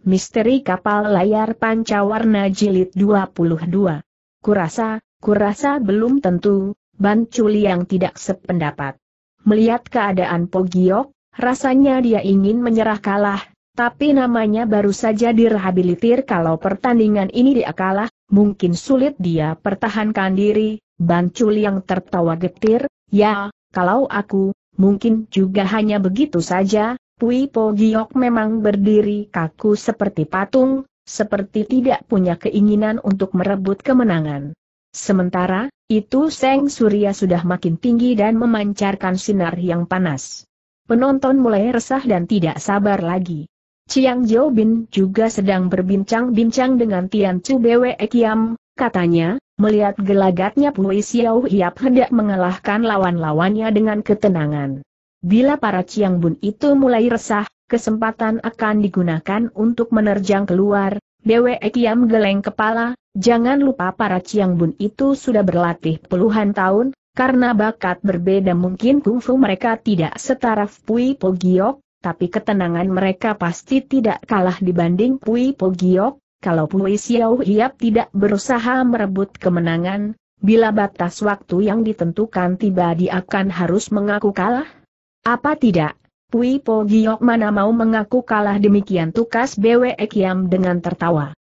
Misteri Kapal Layar Pancawarna Jilid 22. Kurasa, kurasa belum tentu, Ban Chuli yang tidak sependapat. Melihat keadaan Pogiok, rasanya dia ingin menyerah kalah, tapi namanya baru saja direhabilitir kalau pertandingan ini dia kalah, mungkin sulit dia pertahankan diri, Ban Chuli yang tertawa getir, ya, kalau aku, mungkin juga hanya begitu saja, Pui Po Giok memang berdiri kaku seperti patung, seperti tidak punya keinginan untuk merebut kemenangan. Sementara, itu Seng Surya sudah makin tinggi dan memancarkan sinar yang panas. Penonton mulai resah dan tidak sabar lagi. Chiang Jiao Bin juga sedang berbincang-bincang dengan Tian Chu Bwe Kiam, katanya, melihat gelagatnya Pui Xiao Hiap hendak mengalahkan lawan-lawannya dengan ketenangan. Bila para Chiang Bun itu mulai resah, kesempatan akan digunakan untuk menerjang keluar, Dewe Kiam geleng kepala, jangan lupa para Chiang Bun itu sudah berlatih puluhan tahun, karena bakat berbeda mungkin kungfu mereka tidak setaraf Pui Po tapi ketenangan mereka pasti tidak kalah dibanding Pui Po kalau Pui Xiao Hiap tidak berusaha merebut kemenangan, bila batas waktu yang ditentukan tiba dia akan harus mengaku kalah, apa tidak? Pui Po Giok mana mau mengaku kalah demikian tukas Bwe Kiam dengan tertawa.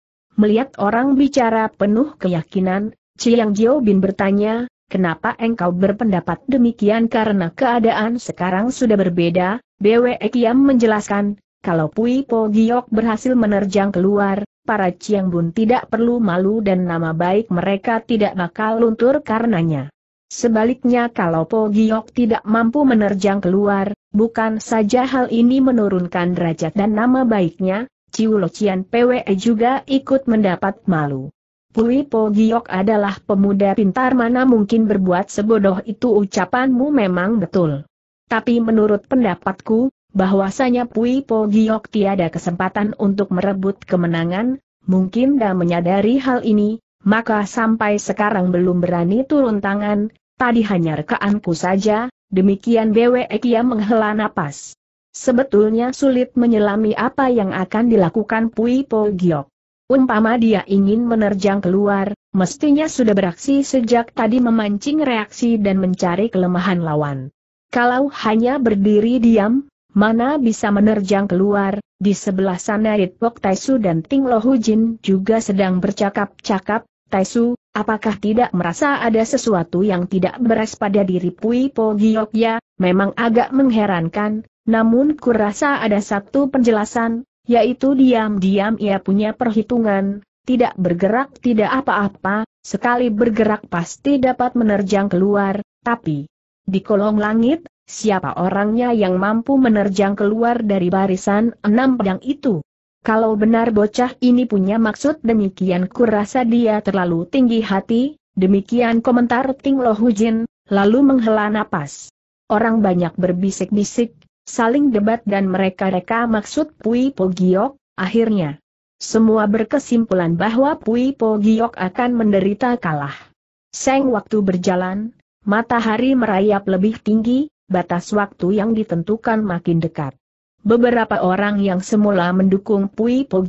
Melihat orang bicara penuh keyakinan, Chiang Jio Bin bertanya, kenapa engkau berpendapat demikian karena keadaan sekarang sudah berbeda, Bwe Kiam menjelaskan, kalau Pui Po Giok berhasil menerjang keluar, para Chiang Bun tidak perlu malu dan nama baik mereka tidak bakal luntur karenanya. Sebaliknya kalau Po Giok tidak mampu menerjang keluar, bukan saja hal ini menurunkan derajat dan nama baiknya, Ciulocian PWE juga ikut mendapat malu. Pui Po Giok adalah pemuda pintar mana mungkin berbuat sebodoh itu ucapanmu memang betul. Tapi menurut pendapatku, bahwasanya Pui Po Giok tiada kesempatan untuk merebut kemenangan, mungkin dah menyadari hal ini, maka sampai sekarang belum berani turun tangan, tadi hanya rekaanku saja, demikian BWE ia menghela napas. Sebetulnya sulit menyelami apa yang akan dilakukan Pui Po Giok. Umpama dia ingin menerjang keluar, mestinya sudah beraksi sejak tadi memancing reaksi dan mencari kelemahan lawan. Kalau hanya berdiri diam, mana bisa menerjang keluar, di sebelah sana Ritpok Taisu dan Ting Lohujin juga sedang bercakap-cakap, Taisu, apakah tidak merasa ada sesuatu yang tidak beres pada diri Pui Po ya? memang agak mengherankan, namun kurasa ada satu penjelasan, yaitu diam-diam ia punya perhitungan, tidak bergerak tidak apa-apa, sekali bergerak pasti dapat menerjang keluar, tapi di kolong langit, siapa orangnya yang mampu menerjang keluar dari barisan enam pedang itu? Kalau benar bocah ini punya maksud demikian kurasa dia terlalu tinggi hati, demikian komentar Ting Lo Hujin, lalu menghela napas. Orang banyak berbisik-bisik, saling debat dan mereka reka maksud Pui Po Giok, akhirnya. Semua berkesimpulan bahwa Pui Po Giok akan menderita kalah. Seng waktu berjalan, matahari merayap lebih tinggi, batas waktu yang ditentukan makin dekat. Beberapa orang yang semula mendukung Pui Po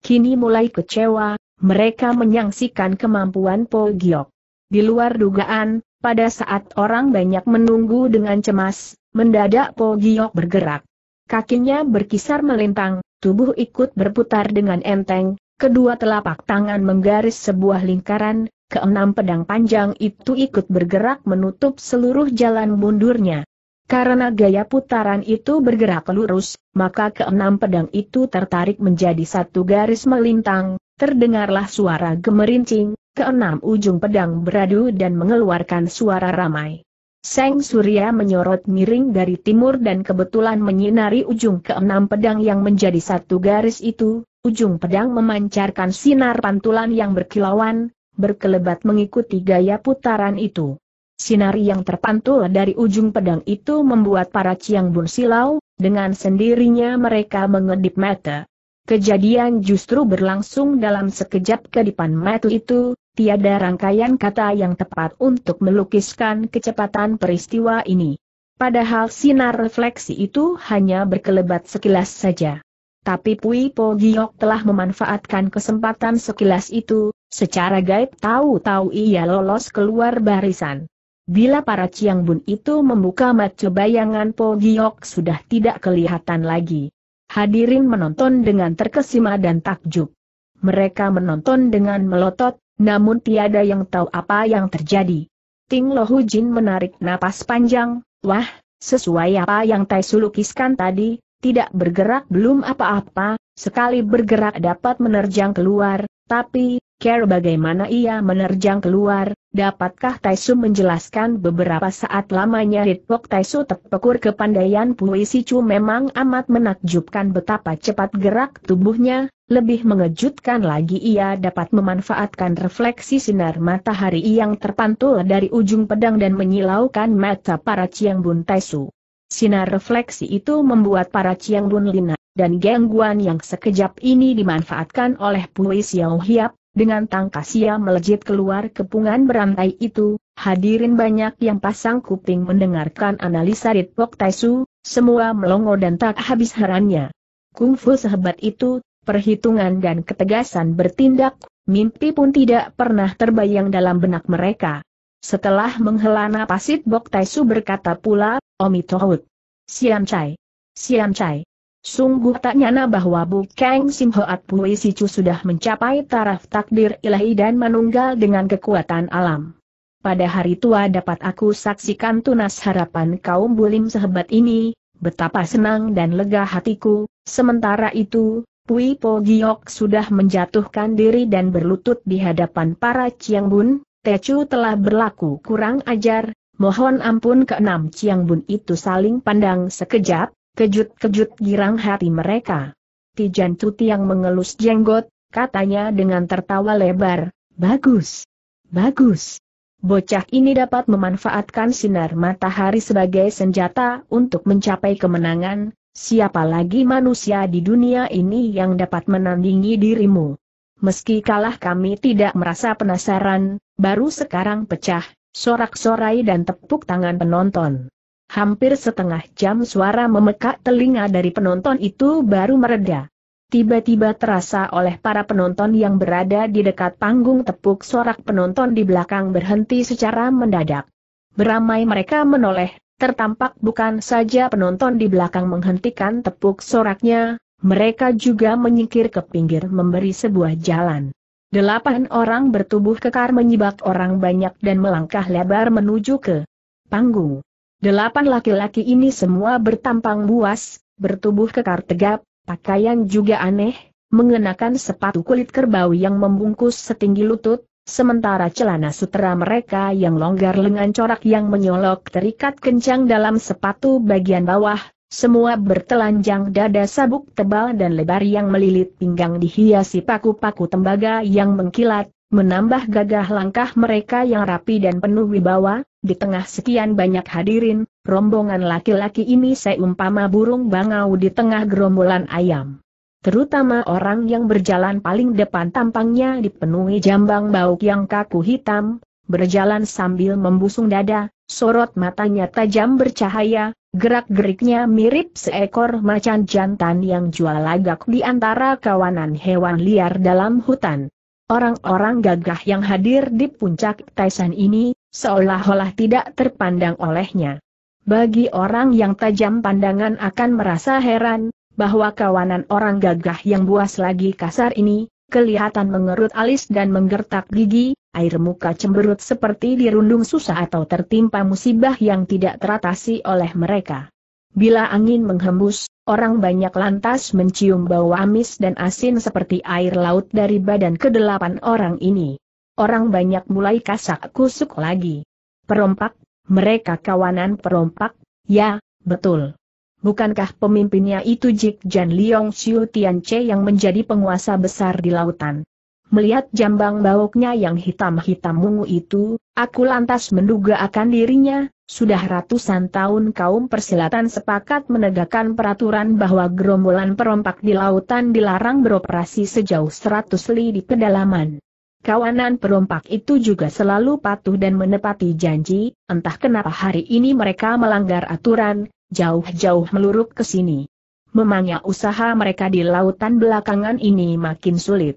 kini mulai kecewa, mereka menyaksikan kemampuan Po Di luar dugaan, pada saat orang banyak menunggu dengan cemas, mendadak Po bergerak. Kakinya berkisar melintang, tubuh ikut berputar dengan enteng, kedua telapak tangan menggaris sebuah lingkaran, keenam pedang panjang itu ikut bergerak menutup seluruh jalan mundurnya. Karena gaya putaran itu bergerak lurus, maka keenam pedang itu tertarik menjadi satu garis melintang, terdengarlah suara gemerincing, keenam ujung pedang beradu dan mengeluarkan suara ramai. Seng Surya menyorot miring dari timur dan kebetulan menyinari ujung keenam pedang yang menjadi satu garis itu, ujung pedang memancarkan sinar pantulan yang berkilauan, berkelebat mengikuti gaya putaran itu. Sinar yang terpantul dari ujung pedang itu membuat para Ciang Bun silau, dengan sendirinya mereka mengedip mata. Kejadian justru berlangsung dalam sekejap kedipan mata itu, tiada rangkaian kata yang tepat untuk melukiskan kecepatan peristiwa ini. Padahal sinar refleksi itu hanya berkelebat sekilas saja. Tapi Pui Po Giok telah memanfaatkan kesempatan sekilas itu, secara gaib tahu-tahu ia lolos keluar barisan. Bila para Chiang Bun itu membuka mata bayangan Po Giok sudah tidak kelihatan lagi. Hadirin menonton dengan terkesima dan takjub. Mereka menonton dengan melotot, namun tiada yang tahu apa yang terjadi. Ting Lohu Jin menarik napas panjang, wah, sesuai apa yang Tai Sulukiskan tadi, tidak bergerak belum apa-apa, sekali bergerak dapat menerjang keluar, tapi, care bagaimana ia menerjang keluar, Dapatkah Taisu menjelaskan beberapa saat lamanya Ritpok Taisu terpekur pandaian puisi Chu memang amat menakjubkan betapa cepat gerak tubuhnya, lebih mengejutkan lagi ia dapat memanfaatkan refleksi sinar matahari yang terpantul dari ujung pedang dan menyilaukan mata para Ciang Bun Taisu. Sinar refleksi itu membuat para Ciang Bun Lina dan gangguan yang sekejap ini dimanfaatkan oleh puisi Xiao Hiap, dengan tangkas ia melejit keluar kepungan berantai itu, hadirin banyak yang pasang kuping mendengarkan analisa Ritpok Taisu, semua melongo dan tak habis herannya. Kungfu sehebat itu, perhitungan dan ketegasan bertindak, mimpi pun tidak pernah terbayang dalam benak mereka. Setelah menghela napas Ritpok Taisu berkata pula, Omi Tohut. Siam Chai. Siam Chai. Sungguh tak nyana bahwa Bu Kang Sim Hoat Pui Sicu sudah mencapai taraf takdir ilahi dan menunggal dengan kekuatan alam. Pada hari tua dapat aku saksikan tunas harapan kaum bulim sehebat ini, betapa senang dan lega hatiku, sementara itu, Pui Po Giok sudah menjatuhkan diri dan berlutut di hadapan para Chiang Bun, Tecu telah berlaku kurang ajar, mohon ampun ke enam Chiang Bun itu saling pandang sekejap, Kejut-kejut girang hati mereka. Tijan Tuti yang mengelus jenggot, katanya dengan tertawa lebar, bagus, bagus. Bocah ini dapat memanfaatkan sinar matahari sebagai senjata untuk mencapai kemenangan, siapa lagi manusia di dunia ini yang dapat menandingi dirimu. Meski kalah kami tidak merasa penasaran, baru sekarang pecah, sorak-sorai dan tepuk tangan penonton. Hampir setengah jam suara memekak telinga dari penonton itu baru mereda. Tiba-tiba terasa oleh para penonton yang berada di dekat panggung tepuk sorak penonton di belakang berhenti secara mendadak. Beramai mereka menoleh, tertampak bukan saja penonton di belakang menghentikan tepuk soraknya, mereka juga menyingkir ke pinggir memberi sebuah jalan. Delapan orang bertubuh kekar menyibak orang banyak dan melangkah lebar menuju ke panggung. Delapan laki-laki ini semua bertampang buas, bertubuh kekar tegap, pakaian juga aneh, mengenakan sepatu kulit kerbau yang membungkus setinggi lutut, sementara celana sutera mereka yang longgar lengan corak yang menyolok terikat kencang dalam sepatu bagian bawah, semua bertelanjang dada sabuk tebal dan lebar yang melilit pinggang dihiasi paku-paku tembaga yang mengkilat, menambah gagah langkah mereka yang rapi dan penuh wibawa, di tengah sekian banyak hadirin, rombongan laki-laki ini seumpama burung bangau di tengah gerombolan ayam. Terutama orang yang berjalan paling depan tampangnya dipenuhi jambang bau yang kaku hitam, berjalan sambil membusung dada, sorot matanya tajam bercahaya, gerak-geriknya mirip seekor macan jantan yang jual lagak di antara kawanan hewan liar dalam hutan. Orang-orang gagah yang hadir di puncak Taisan ini, seolah-olah tidak terpandang olehnya. Bagi orang yang tajam pandangan akan merasa heran, bahwa kawanan orang gagah yang buas lagi kasar ini, kelihatan mengerut alis dan menggertak gigi, air muka cemberut seperti dirundung susah atau tertimpa musibah yang tidak teratasi oleh mereka. Bila angin menghembus, orang banyak lantas mencium bau amis dan asin seperti air laut dari badan kedelapan orang ini orang banyak mulai kasak kusuk lagi. Perompak, mereka kawanan perompak, ya, betul. Bukankah pemimpinnya itu Jik Jan Liong Xiu Tianche yang menjadi penguasa besar di lautan? Melihat jambang bawoknya yang hitam-hitam mungu itu, aku lantas menduga akan dirinya, sudah ratusan tahun kaum persilatan sepakat menegakkan peraturan bahwa gerombolan perompak di lautan dilarang beroperasi sejauh 100 li di pedalaman. Kawanan perompak itu juga selalu patuh dan menepati janji, entah kenapa hari ini mereka melanggar aturan, jauh-jauh meluruk ke sini. Memangnya usaha mereka di lautan belakangan ini makin sulit.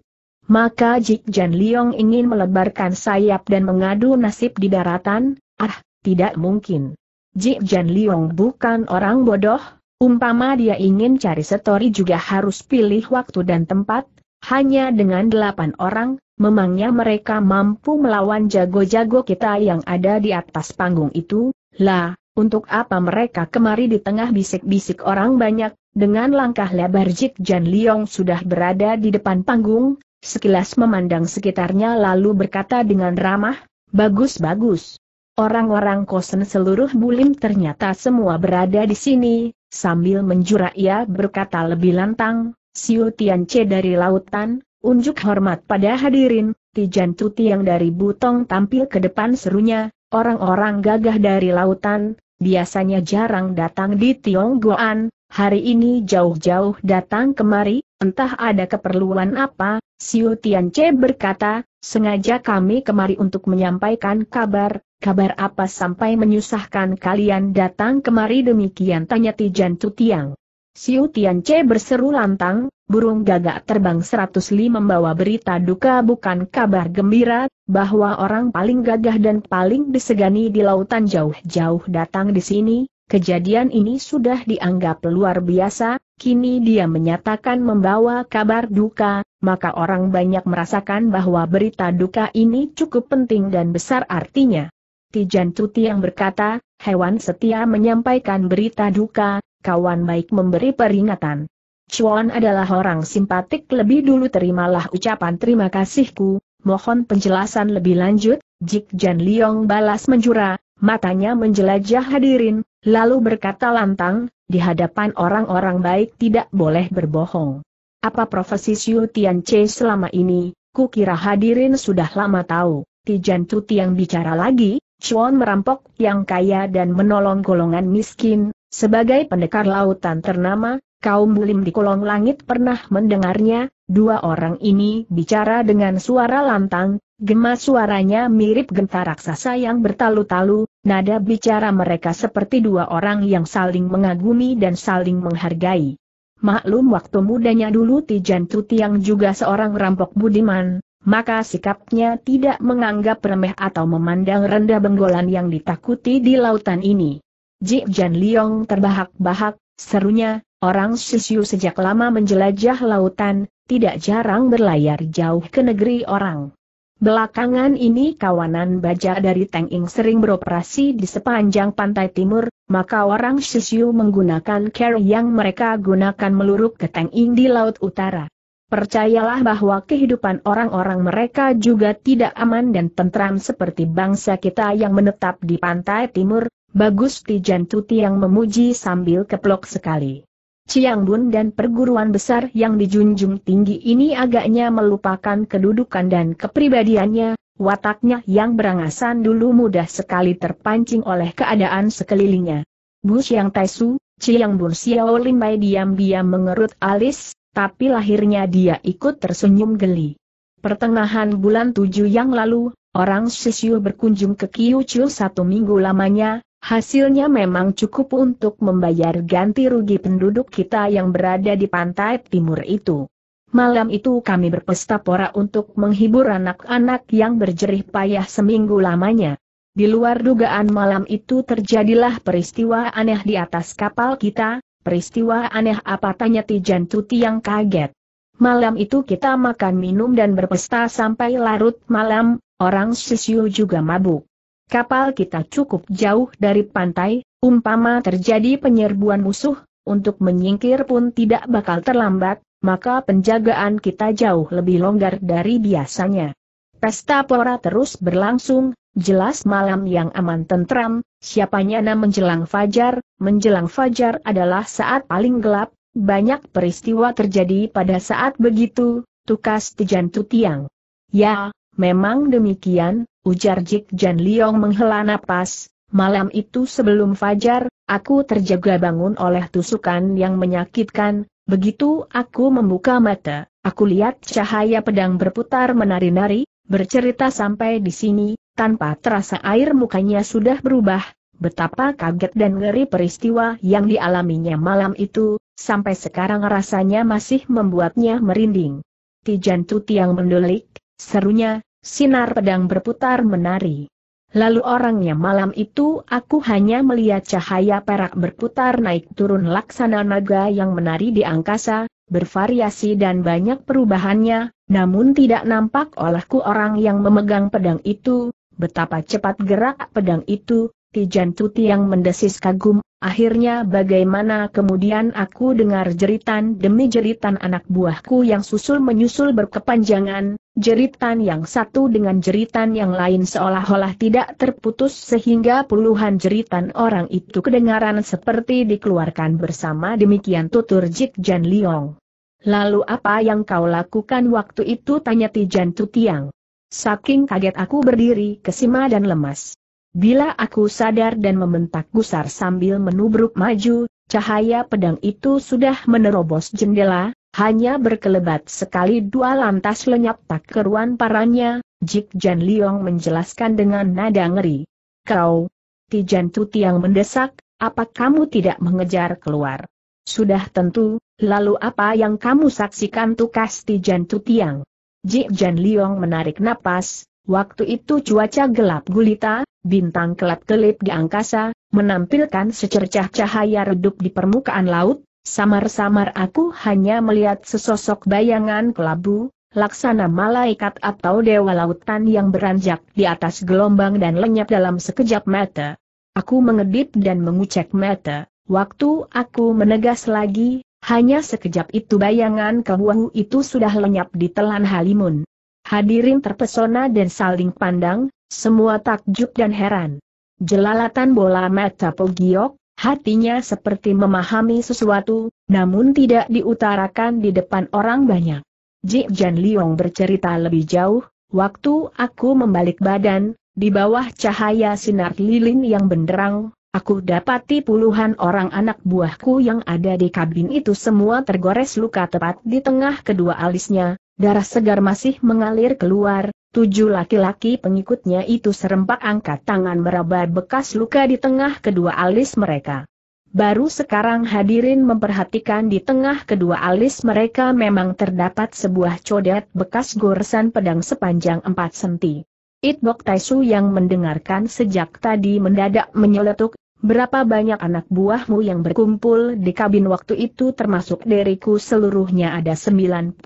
Maka Jik Jan Liong ingin melebarkan sayap dan mengadu nasib di daratan, ah, tidak mungkin. Jik Jan Liong bukan orang bodoh, umpama dia ingin cari setori juga harus pilih waktu dan tempat, hanya dengan delapan orang, memangnya mereka mampu melawan jago-jago kita yang ada di atas panggung itu? Lah, untuk apa mereka kemari di tengah bisik-bisik orang banyak, dengan langkah lebar Jik Jan Liong sudah berada di depan panggung, sekilas memandang sekitarnya lalu berkata dengan ramah, bagus-bagus. Orang-orang kosen seluruh bulim ternyata semua berada di sini, sambil menjura ia berkata lebih lantang, Siu Tian Che dari lautan, Unjuk hormat pada hadirin, Tijan Tuti yang dari Butong tampil ke depan serunya, orang-orang gagah dari lautan, biasanya jarang datang di Tionggoan, hari ini jauh-jauh datang kemari, entah ada keperluan apa, Siu Tian Che berkata, sengaja kami kemari untuk menyampaikan kabar, kabar apa sampai menyusahkan kalian datang kemari demikian tanya Tijan Tutiang. Siu C berseru lantang, burung gagak terbang 105 membawa berita duka bukan kabar gembira, bahwa orang paling gagah dan paling disegani di lautan jauh-jauh datang di sini, kejadian ini sudah dianggap luar biasa, kini dia menyatakan membawa kabar duka, maka orang banyak merasakan bahwa berita duka ini cukup penting dan besar artinya. Tijan Tuti yang berkata, hewan setia menyampaikan berita duka, kawan baik memberi peringatan. Chuan adalah orang simpatik lebih dulu terimalah ucapan terima kasihku, mohon penjelasan lebih lanjut, Jik Jan Liong balas menjura, matanya menjelajah hadirin, lalu berkata lantang, di hadapan orang-orang baik tidak boleh berbohong. Apa profesi Xiu Tian Che selama ini, Ku kira hadirin sudah lama tahu, Tijan Tuti yang bicara lagi, Chuan merampok yang kaya dan menolong golongan miskin, sebagai pendekar lautan ternama, kaum bulim di kolong langit pernah mendengarnya, dua orang ini bicara dengan suara lantang, gemas suaranya mirip genta raksasa yang bertalu-talu, nada bicara mereka seperti dua orang yang saling mengagumi dan saling menghargai. Maklum waktu mudanya dulu Tijan Tuti yang juga seorang rampok budiman, maka sikapnya tidak menganggap remeh atau memandang rendah benggolan yang ditakuti di lautan ini. Ji Jan Liong terbahak-bahak, serunya, orang Sisiu sejak lama menjelajah lautan, tidak jarang berlayar jauh ke negeri orang. Belakangan ini kawanan baja dari Teng Ing sering beroperasi di sepanjang pantai timur, maka orang Sisiu menggunakan care yang mereka gunakan meluruk ke Teng Ing di Laut Utara. Percayalah bahwa kehidupan orang-orang mereka juga tidak aman dan tentram seperti bangsa kita yang menetap di pantai timur, Bagus Tijan Tuti yang memuji sambil keplok sekali. Ciang Bun dan perguruan besar yang dijunjung tinggi ini agaknya melupakan kedudukan dan kepribadiannya, wataknya yang berangasan dulu mudah sekali terpancing oleh keadaan sekelilingnya. Bu Xiang Taisu, Ciang Bun Xiao Limai diam-diam mengerut alis, tapi lahirnya dia ikut tersenyum geli. Pertengahan bulan tujuh yang lalu, orang Sisiu berkunjung ke Kyuchu satu minggu lamanya, Hasilnya memang cukup untuk membayar ganti rugi penduduk kita yang berada di pantai timur itu. Malam itu kami berpesta pora untuk menghibur anak-anak yang berjerih payah seminggu lamanya. Di luar dugaan malam itu terjadilah peristiwa aneh di atas kapal kita, peristiwa aneh apa tanya Tijan Tuti yang kaget. Malam itu kita makan minum dan berpesta sampai larut malam, orang sisiu juga mabuk kapal kita cukup jauh dari pantai, umpama terjadi penyerbuan musuh, untuk menyingkir pun tidak bakal terlambat, maka penjagaan kita jauh lebih longgar dari biasanya. Pesta pora terus berlangsung, jelas malam yang aman tentram, Siapanya nyana menjelang fajar, menjelang fajar adalah saat paling gelap, banyak peristiwa terjadi pada saat begitu, tukas tejantu tiang. Ya, memang demikian, ujar Jik Jan Liong menghela napas, malam itu sebelum fajar, aku terjaga bangun oleh tusukan yang menyakitkan, begitu aku membuka mata, aku lihat cahaya pedang berputar menari-nari, bercerita sampai di sini, tanpa terasa air mukanya sudah berubah, betapa kaget dan ngeri peristiwa yang dialaminya malam itu, sampai sekarang rasanya masih membuatnya merinding. Tijan Tuti yang mendulik, serunya, Sinar pedang berputar menari. Lalu orangnya malam itu aku hanya melihat cahaya perak berputar naik turun laksana naga yang menari di angkasa, bervariasi dan banyak perubahannya, namun tidak nampak olehku orang yang memegang pedang itu, betapa cepat gerak pedang itu, Tijan Tuti yang mendesis kagum, akhirnya bagaimana kemudian aku dengar jeritan demi jeritan anak buahku yang susul-menyusul berkepanjangan, jeritan yang satu dengan jeritan yang lain seolah-olah tidak terputus sehingga puluhan jeritan orang itu kedengaran seperti dikeluarkan bersama demikian tutur Jik Jan Liong. Lalu apa yang kau lakukan waktu itu tanya Tijan Tutiang. Saking kaget aku berdiri kesima dan lemas. Bila aku sadar dan membentak gusar sambil menubruk maju, cahaya pedang itu sudah menerobos jendela, hanya berkelebat sekali dua lantas lenyap tak keruan paranya, Jik Jan Liong menjelaskan dengan nada ngeri. Kau, Tijan Tuti yang mendesak, apa kamu tidak mengejar keluar? Sudah tentu, lalu apa yang kamu saksikan tukas Tijan Tutiang? Jik Jan Liong menarik napas, Waktu itu cuaca gelap gulita, bintang kelap-kelip di angkasa, menampilkan secercah cahaya redup di permukaan laut, samar-samar aku hanya melihat sesosok bayangan kelabu, laksana malaikat atau dewa lautan yang beranjak di atas gelombang dan lenyap dalam sekejap mata. Aku mengedip dan mengucek mata, waktu aku menegas lagi, hanya sekejap itu bayangan kelabu itu sudah lenyap di telan halimun. Hadirin terpesona dan saling pandang, semua takjub dan heran. Jelalatan bola mata Pogiok, hatinya seperti memahami sesuatu, namun tidak diutarakan di depan orang banyak. Ji Jan Liong bercerita lebih jauh, waktu aku membalik badan, di bawah cahaya sinar lilin yang benderang, Aku dapati puluhan orang anak buahku yang ada di kabin itu semua tergores luka tepat di tengah kedua alisnya, Darah segar masih mengalir keluar, tujuh laki-laki pengikutnya itu serempak angkat tangan meraba bekas luka di tengah kedua alis mereka. Baru sekarang hadirin memperhatikan di tengah kedua alis mereka memang terdapat sebuah codet bekas goresan pedang sepanjang 4 senti. Itbok Taisu yang mendengarkan sejak tadi mendadak menyeletuk Berapa banyak anak buahmu yang berkumpul di kabin waktu itu termasuk diriku seluruhnya ada 97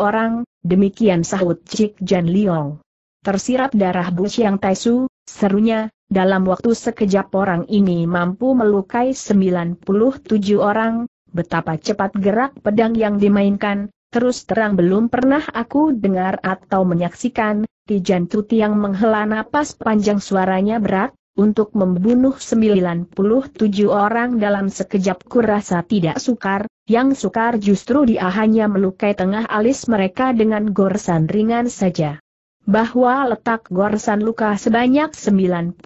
orang, demikian sahut Cik Jan Liong. Tersirap darah Bu Tai Taisu, serunya, dalam waktu sekejap orang ini mampu melukai 97 orang, betapa cepat gerak pedang yang dimainkan, terus terang belum pernah aku dengar atau menyaksikan, Tijan Tuti yang menghela napas panjang suaranya berat, untuk membunuh 97 orang dalam sekejap kurasa tidak sukar, yang sukar justru dia hanya melukai tengah alis mereka dengan gorsan ringan saja. Bahwa letak gorsan luka sebanyak 97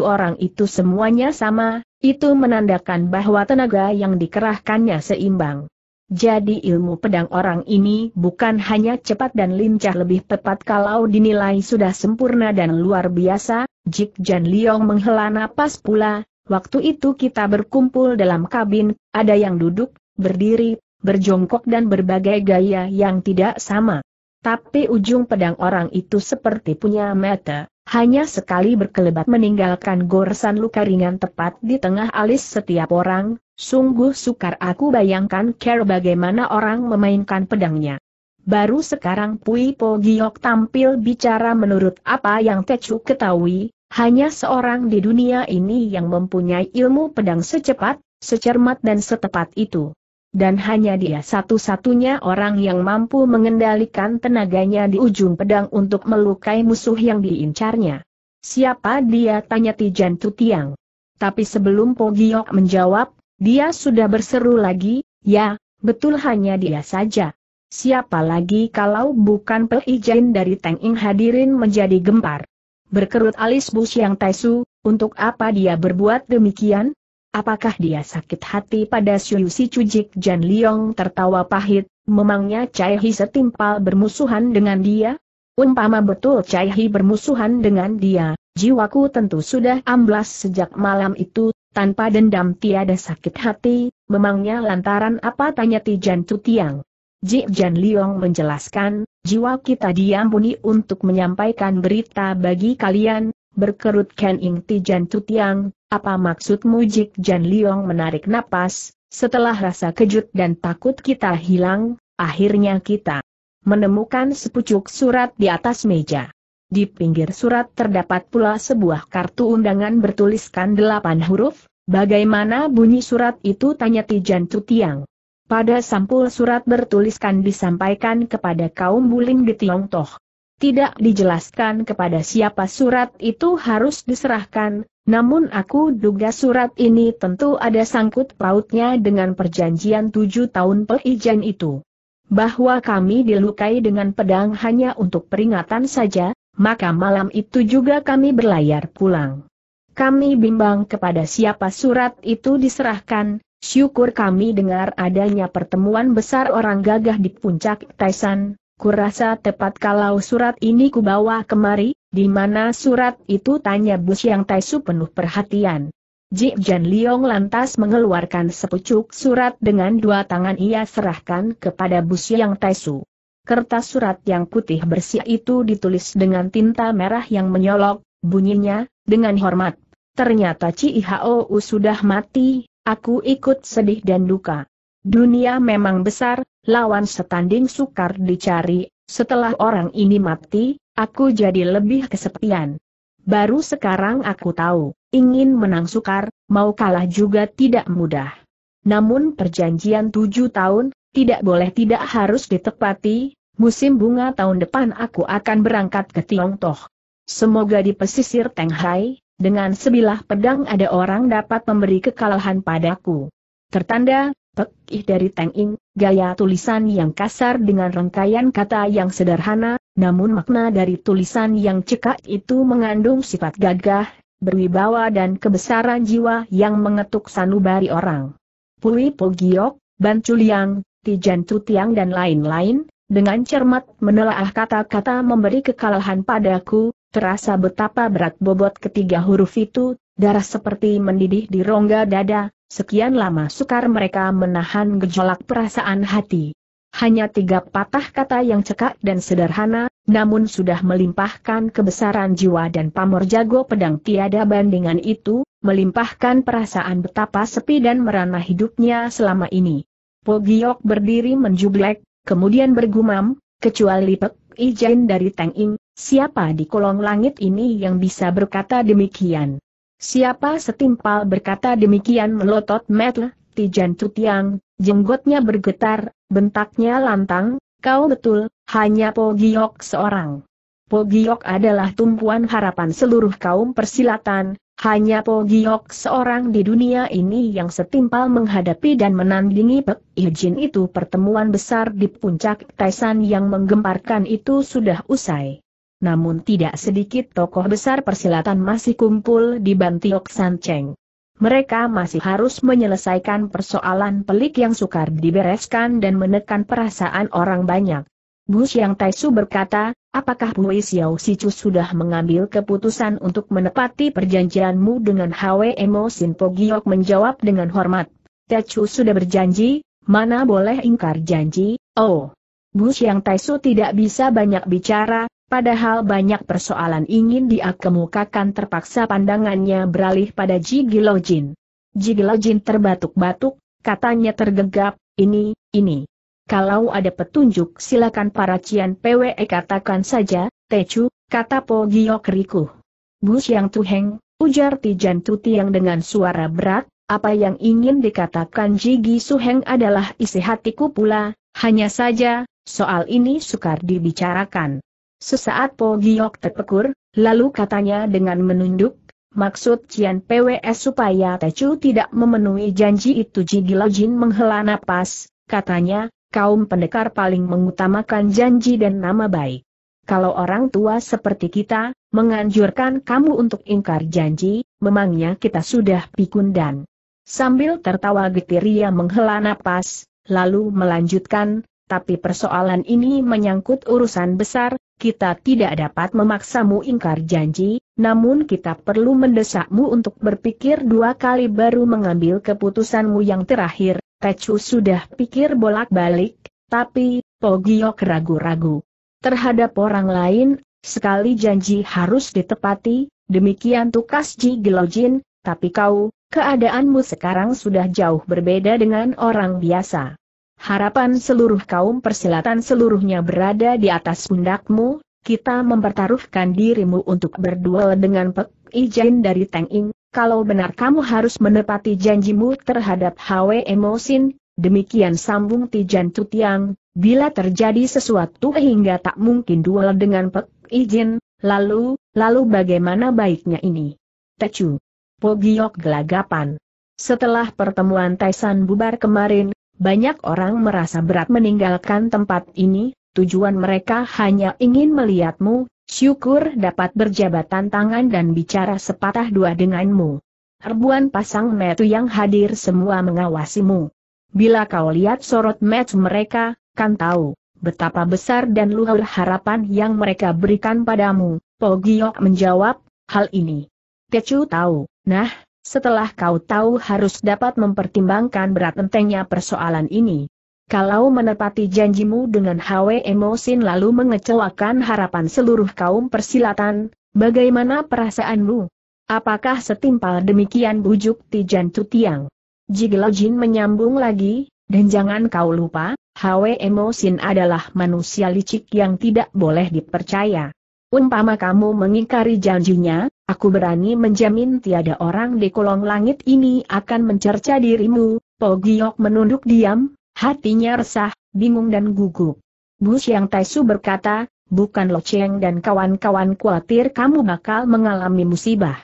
orang itu semuanya sama, itu menandakan bahwa tenaga yang dikerahkannya seimbang. Jadi ilmu pedang orang ini bukan hanya cepat dan lincah lebih tepat kalau dinilai sudah sempurna dan luar biasa, Jik Jan Liong menghela napas pula, waktu itu kita berkumpul dalam kabin, ada yang duduk, berdiri, berjongkok dan berbagai gaya yang tidak sama. Tapi ujung pedang orang itu seperti punya mata, hanya sekali berkelebat meninggalkan goresan luka ringan tepat di tengah alis setiap orang, sungguh sukar aku bayangkan care bagaimana orang memainkan pedangnya. Baru sekarang Pui Po Giok tampil bicara menurut apa yang Tecu ketahui, hanya seorang di dunia ini yang mempunyai ilmu pedang secepat, secermat dan setepat itu. Dan hanya dia satu-satunya orang yang mampu mengendalikan tenaganya di ujung pedang untuk melukai musuh yang diincarnya. Siapa dia tanya Tijan Tutiang. Tapi sebelum Pogiok menjawab, dia sudah berseru lagi, ya, betul hanya dia saja. Siapa lagi kalau bukan Pei Jin dari Teng Ing hadirin menjadi gempar. Berkerut alis Bu yang Taisu, untuk apa dia berbuat demikian? Apakah dia sakit hati pada Siu Si Cujik Jan Liong tertawa pahit, memangnya Chai Hi setimpal bermusuhan dengan dia? Umpama betul Chai Hi bermusuhan dengan dia, jiwaku tentu sudah amblas sejak malam itu, tanpa dendam tiada sakit hati, memangnya lantaran apa tanya Tijan Tutiang. Ji Jan Liong menjelaskan, jiwa kita diampuni untuk menyampaikan berita bagi kalian, berkerut Ken Ing Tijan Tutiang, apa maksudmu Jik Jan Liong menarik napas, setelah rasa kejut dan takut kita hilang, akhirnya kita menemukan sepucuk surat di atas meja. Di pinggir surat terdapat pula sebuah kartu undangan bertuliskan delapan huruf, bagaimana bunyi surat itu tanya Tijan Tutiang. Pada sampul surat bertuliskan disampaikan kepada kaum buling di Tiongkok. Tidak dijelaskan kepada siapa surat itu harus diserahkan, namun aku duga surat ini tentu ada sangkut pautnya dengan perjanjian tujuh tahun perijan itu. Bahwa kami dilukai dengan pedang hanya untuk peringatan saja, maka malam itu juga kami berlayar pulang. Kami bimbang kepada siapa surat itu diserahkan, Syukur kami dengar adanya pertemuan besar orang gagah di puncak Taisan, kurasa tepat kalau surat ini kubawa kemari, di mana surat itu tanya Bus Yang Taisu penuh perhatian. Ji Jan Liong lantas mengeluarkan sepucuk surat dengan dua tangan ia serahkan kepada Bus Yang Taisu. Kertas surat yang putih bersih itu ditulis dengan tinta merah yang menyolok, bunyinya, dengan hormat. Ternyata Ci Hao sudah mati, Aku ikut sedih dan duka. Dunia memang besar, lawan setanding sukar dicari, setelah orang ini mati, aku jadi lebih kesepian. Baru sekarang aku tahu, ingin menang sukar, mau kalah juga tidak mudah. Namun perjanjian tujuh tahun, tidak boleh tidak harus ditepati, musim bunga tahun depan aku akan berangkat ke Tiongkok. Semoga di pesisir Tenghai, dengan sebilah pedang ada orang dapat memberi kekalahan padaku. Tertanda, Pekih dari Teng Ing, gaya tulisan yang kasar dengan rangkaian kata yang sederhana, namun makna dari tulisan yang cekak itu mengandung sifat gagah, berwibawa dan kebesaran jiwa yang mengetuk sanubari orang. Pui Pogiok, Ban Chuliang, Tijan Tutiang dan lain-lain, dengan cermat menelaah kata-kata memberi kekalahan padaku, Terasa betapa berat bobot ketiga huruf itu, darah seperti mendidih di rongga dada, sekian lama sukar mereka menahan gejolak perasaan hati. Hanya tiga patah kata yang cekak dan sederhana, namun sudah melimpahkan kebesaran jiwa dan pamor jago pedang tiada bandingan itu, melimpahkan perasaan betapa sepi dan merana hidupnya selama ini. Pogiok berdiri menjublek, kemudian bergumam, kecuali Pek Ijen dari Teng Ing, Siapa di kolong langit ini yang bisa berkata demikian? Siapa setimpal berkata demikian melotot metel, Tijan Tutiang, jenggotnya bergetar, bentaknya lantang, kau betul, hanya Po Giok seorang. Po Giok adalah tumpuan harapan seluruh kaum persilatan, hanya Po Giok seorang di dunia ini yang setimpal menghadapi dan menandingi Pek Ijin itu pertemuan besar di puncak Taisan yang menggemparkan itu sudah usai. Namun tidak sedikit tokoh besar persilatan masih kumpul di Bantiok San Cheng. Mereka masih harus menyelesaikan persoalan pelik yang sukar dibereskan dan menekan perasaan orang banyak. Bu Xiang Taisu berkata, apakah Hui Xiao Sicu sudah mengambil keputusan untuk menepati perjanjianmu dengan Hwe Emo Sin Pogiok menjawab dengan hormat. Techu sudah berjanji, mana boleh ingkar janji, oh. Bu Xiang Taisu tidak bisa banyak bicara, Padahal banyak persoalan ingin dia kemukakan terpaksa pandangannya beralih pada Jigilojin. Jigilojin terbatuk-batuk, katanya tergegap, ini, ini. Kalau ada petunjuk silakan para cian PWE katakan saja, Techu, kata Po Giok Rikuh. Bu Siang Tuheng, ujar Tijan Tutiang dengan suara berat, apa yang ingin dikatakan Jigi Suheng adalah isi hatiku pula, hanya saja, soal ini sukar dibicarakan. Sesaat Po Giok terpekur, lalu katanya dengan menunduk, maksud Cian PWS supaya Tecu tidak memenuhi janji itu Jigila Jin menghela napas, katanya, kaum pendekar paling mengutamakan janji dan nama baik. Kalau orang tua seperti kita, menganjurkan kamu untuk ingkar janji, memangnya kita sudah pikun dan... Sambil tertawa getir ia menghela napas, lalu melanjutkan, tapi persoalan ini menyangkut urusan besar, kita tidak dapat memaksamu ingkar janji, namun kita perlu mendesakmu untuk berpikir dua kali baru mengambil keputusanmu yang terakhir. Tecu sudah pikir bolak-balik, tapi, Pogiok ragu-ragu. Terhadap orang lain, sekali janji harus ditepati, demikian tukas Ji Gelojin, tapi kau, keadaanmu sekarang sudah jauh berbeda dengan orang biasa. Harapan seluruh kaum persilatan seluruhnya berada di atas pundakmu, kita mempertaruhkan dirimu untuk berduel dengan Pek Ijen dari Teng Ing, kalau benar kamu harus menepati janjimu terhadap Hwe Emosin, demikian sambung Tijan Tutiang, bila terjadi sesuatu hingga tak mungkin duel dengan Pek Ijen, lalu, lalu bagaimana baiknya ini? Tecu. Pogiok gelagapan. Setelah pertemuan Taisan bubar kemarin, banyak orang merasa berat meninggalkan tempat ini, tujuan mereka hanya ingin melihatmu, syukur dapat berjabatan tangan dan bicara sepatah dua denganmu. Ribuan pasang metu yang hadir semua mengawasimu. Bila kau lihat sorot metu mereka, kan tahu betapa besar dan luhur harapan yang mereka berikan padamu, Pogiok menjawab, hal ini. Tecu tahu, nah, setelah kau tahu harus dapat mempertimbangkan berat entengnya persoalan ini. Kalau menepati janjimu dengan Hwe Emosin lalu mengecewakan harapan seluruh kaum persilatan, bagaimana perasaanmu? Apakah setimpal demikian bujuk Tijan Tutiang? Jiglo Jin menyambung lagi, dan jangan kau lupa, Hwe Emosin adalah manusia licik yang tidak boleh dipercaya. Umpama kamu mengingkari janjinya, aku berani menjamin tiada orang di kolong langit ini akan mencerca dirimu. Pogiok menunduk diam, hatinya resah, bingung dan gugup. Bu Xiang Taisu berkata, bukan Lo Cheng dan kawan-kawan khawatir kamu bakal mengalami musibah.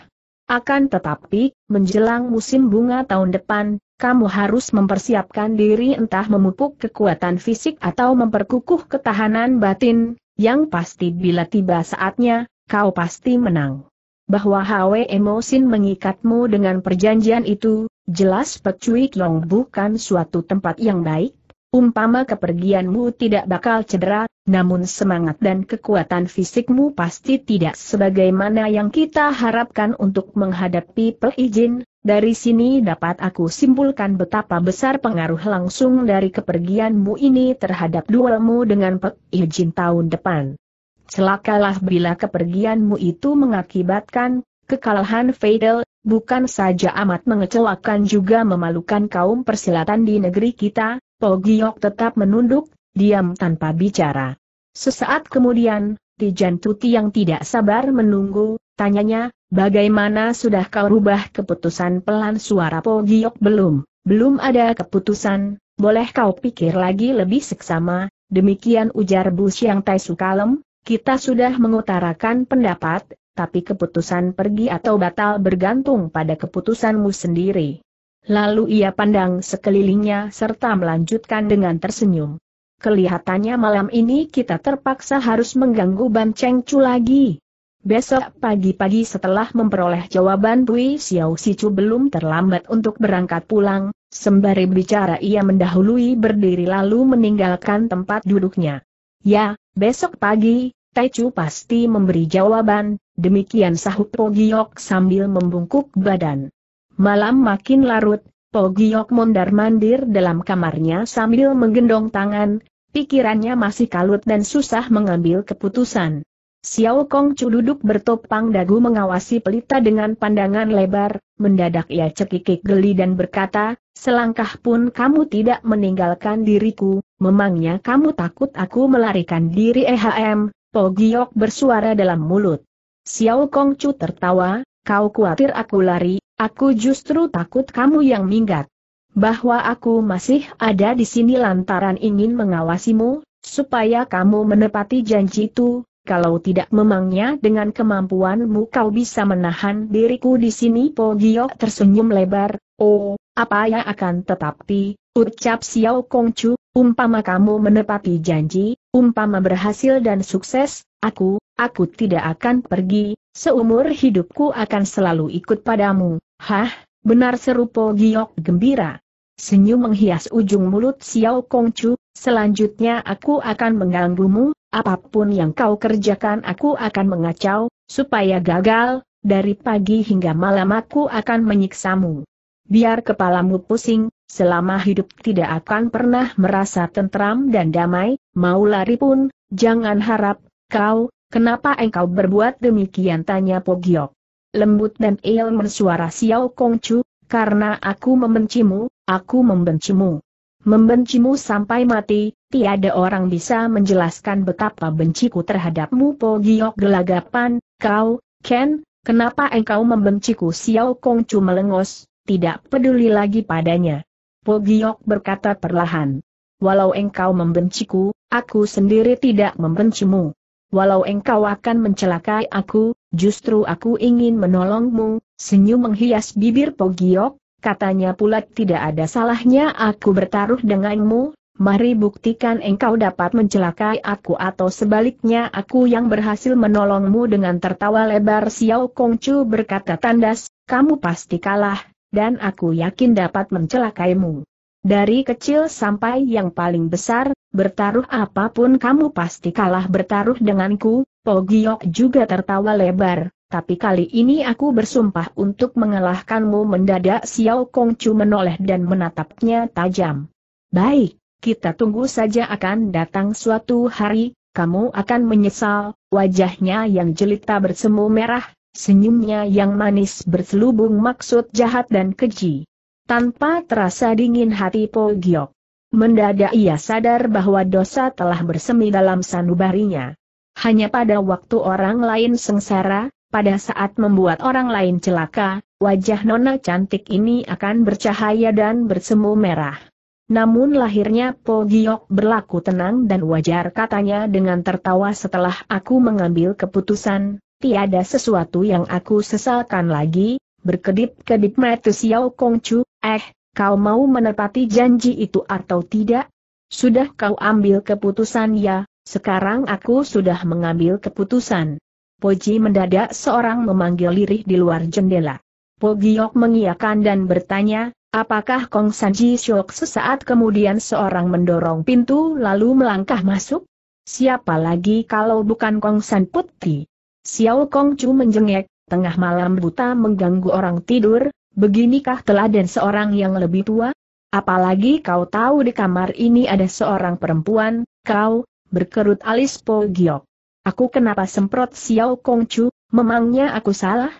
Akan tetapi, menjelang musim bunga tahun depan, kamu harus mempersiapkan diri entah memupuk kekuatan fisik atau memperkukuh ketahanan batin, yang pasti bila tiba saatnya, kau pasti menang. Bahwa Hwe Emosin mengikatmu dengan perjanjian itu, jelas Pek Long bukan suatu tempat yang baik. Umpama kepergianmu tidak bakal cedera, namun semangat dan kekuatan fisikmu pasti tidak sebagaimana yang kita harapkan untuk menghadapi peizin, dari sini dapat aku simpulkan betapa besar pengaruh langsung dari kepergianmu ini terhadap duelmu dengan Pek Ijin tahun depan. Celakalah bila kepergianmu itu mengakibatkan kekalahan fatal, bukan saja amat mengecewakan juga memalukan kaum persilatan di negeri kita, Pogiok tetap menunduk, diam tanpa bicara. Sesaat kemudian, Jan Tuti yang tidak sabar menunggu, tanyanya, bagaimana sudah kau rubah keputusan pelan suara Po Giok belum? Belum ada keputusan, boleh kau pikir lagi lebih seksama, demikian ujar Bu Siang Tai Sukalem, kita sudah mengutarakan pendapat, tapi keputusan pergi atau batal bergantung pada keputusanmu sendiri. Lalu ia pandang sekelilingnya serta melanjutkan dengan tersenyum. Kelihatannya malam ini kita terpaksa harus mengganggu Ban Cheng Chu lagi. Besok pagi-pagi setelah memperoleh jawaban Bui Xiao Si Chu belum terlambat untuk berangkat pulang, sembari bicara ia mendahului berdiri lalu meninggalkan tempat duduknya. Ya, besok pagi, Tai Chu pasti memberi jawaban, demikian sahut Pogiok sambil membungkuk badan. Malam makin larut, Pogiok mondar-mandir dalam kamarnya sambil menggendong tangan, Pikirannya masih kalut dan susah mengambil keputusan. Xiao Kong Chu duduk bertopang dagu mengawasi pelita dengan pandangan lebar, mendadak ia cekikik geli dan berkata, selangkah pun kamu tidak meninggalkan diriku, memangnya kamu takut aku melarikan diri EHM, Po Giok bersuara dalam mulut. Xiao Kong Chu tertawa, kau khawatir aku lari, aku justru takut kamu yang minggat bahwa aku masih ada di sini lantaran ingin mengawasimu, supaya kamu menepati janji itu, kalau tidak memangnya dengan kemampuanmu kau bisa menahan diriku di sini Po Giok tersenyum lebar, oh, apa yang akan tetapi, ucap Xiao kong chu umpama kamu menepati janji, umpama berhasil dan sukses, aku, aku tidak akan pergi, seumur hidupku akan selalu ikut padamu, hah, benar seru Po Giok gembira senyum menghias ujung mulut Xiao Kongchu. selanjutnya aku akan mengganggumu, apapun yang kau kerjakan aku akan mengacau, supaya gagal, dari pagi hingga malam aku akan menyiksamu. Biar kepalamu pusing, selama hidup tidak akan pernah merasa tentram dan damai, mau lari pun, jangan harap, kau, kenapa engkau berbuat demikian tanya Pogio. Lembut dan ilmu suara Xiao Kongchu. karena aku membencimu, Aku membencimu. Membencimu sampai mati, tiada orang bisa menjelaskan betapa benciku terhadapmu Po Giok gelagapan, kau, Ken, kenapa engkau membenciku Xiao Kong Chu melengos, tidak peduli lagi padanya. Po Giok berkata perlahan. Walau engkau membenciku, aku sendiri tidak membencimu. Walau engkau akan mencelakai aku, justru aku ingin menolongmu, senyum menghias bibir Po Giok, Katanya pula tidak ada salahnya aku bertaruh denganmu, mari buktikan engkau dapat mencelakai aku atau sebaliknya aku yang berhasil menolongmu dengan tertawa lebar Xiao Kongcu berkata tandas, kamu pasti kalah, dan aku yakin dapat mencelakaimu. Dari kecil sampai yang paling besar, bertaruh apapun kamu pasti kalah bertaruh denganku, Pogiok juga tertawa lebar, tapi kali ini aku bersumpah untuk mengalahkanmu mendadak Xiao Kongcu menoleh dan menatapnya tajam. Baik, kita tunggu saja akan datang suatu hari, kamu akan menyesal, wajahnya yang jelita bersemu merah, senyumnya yang manis berselubung maksud jahat dan keji. Tanpa terasa dingin hati Po Giok. Mendadak ia sadar bahwa dosa telah bersemi dalam sanubarinya. Hanya pada waktu orang lain sengsara, pada saat membuat orang lain celaka, wajah nona cantik ini akan bercahaya dan bersemu merah. Namun lahirnya Po Giok berlaku tenang dan wajar katanya dengan tertawa setelah aku mengambil keputusan, tiada sesuatu yang aku sesalkan lagi, berkedip-kedip metu Xiao Kongcu, eh, kau mau menepati janji itu atau tidak? Sudah kau ambil keputusan ya, sekarang aku sudah mengambil keputusan. Poji mendadak seorang memanggil lirih di luar jendela. Pogiok mengiakan dan bertanya, apakah Kong Sanji Syok sesaat kemudian seorang mendorong pintu lalu melangkah masuk? Siapa lagi kalau bukan Kong San Putri? Xiao Kong Chu menjengek, tengah malam buta mengganggu orang tidur, beginikah teladan seorang yang lebih tua? Apalagi kau tahu di kamar ini ada seorang perempuan, kau, berkerut alis Po Giok. Aku kenapa semprot Xiao Kongchu? memangnya aku salah?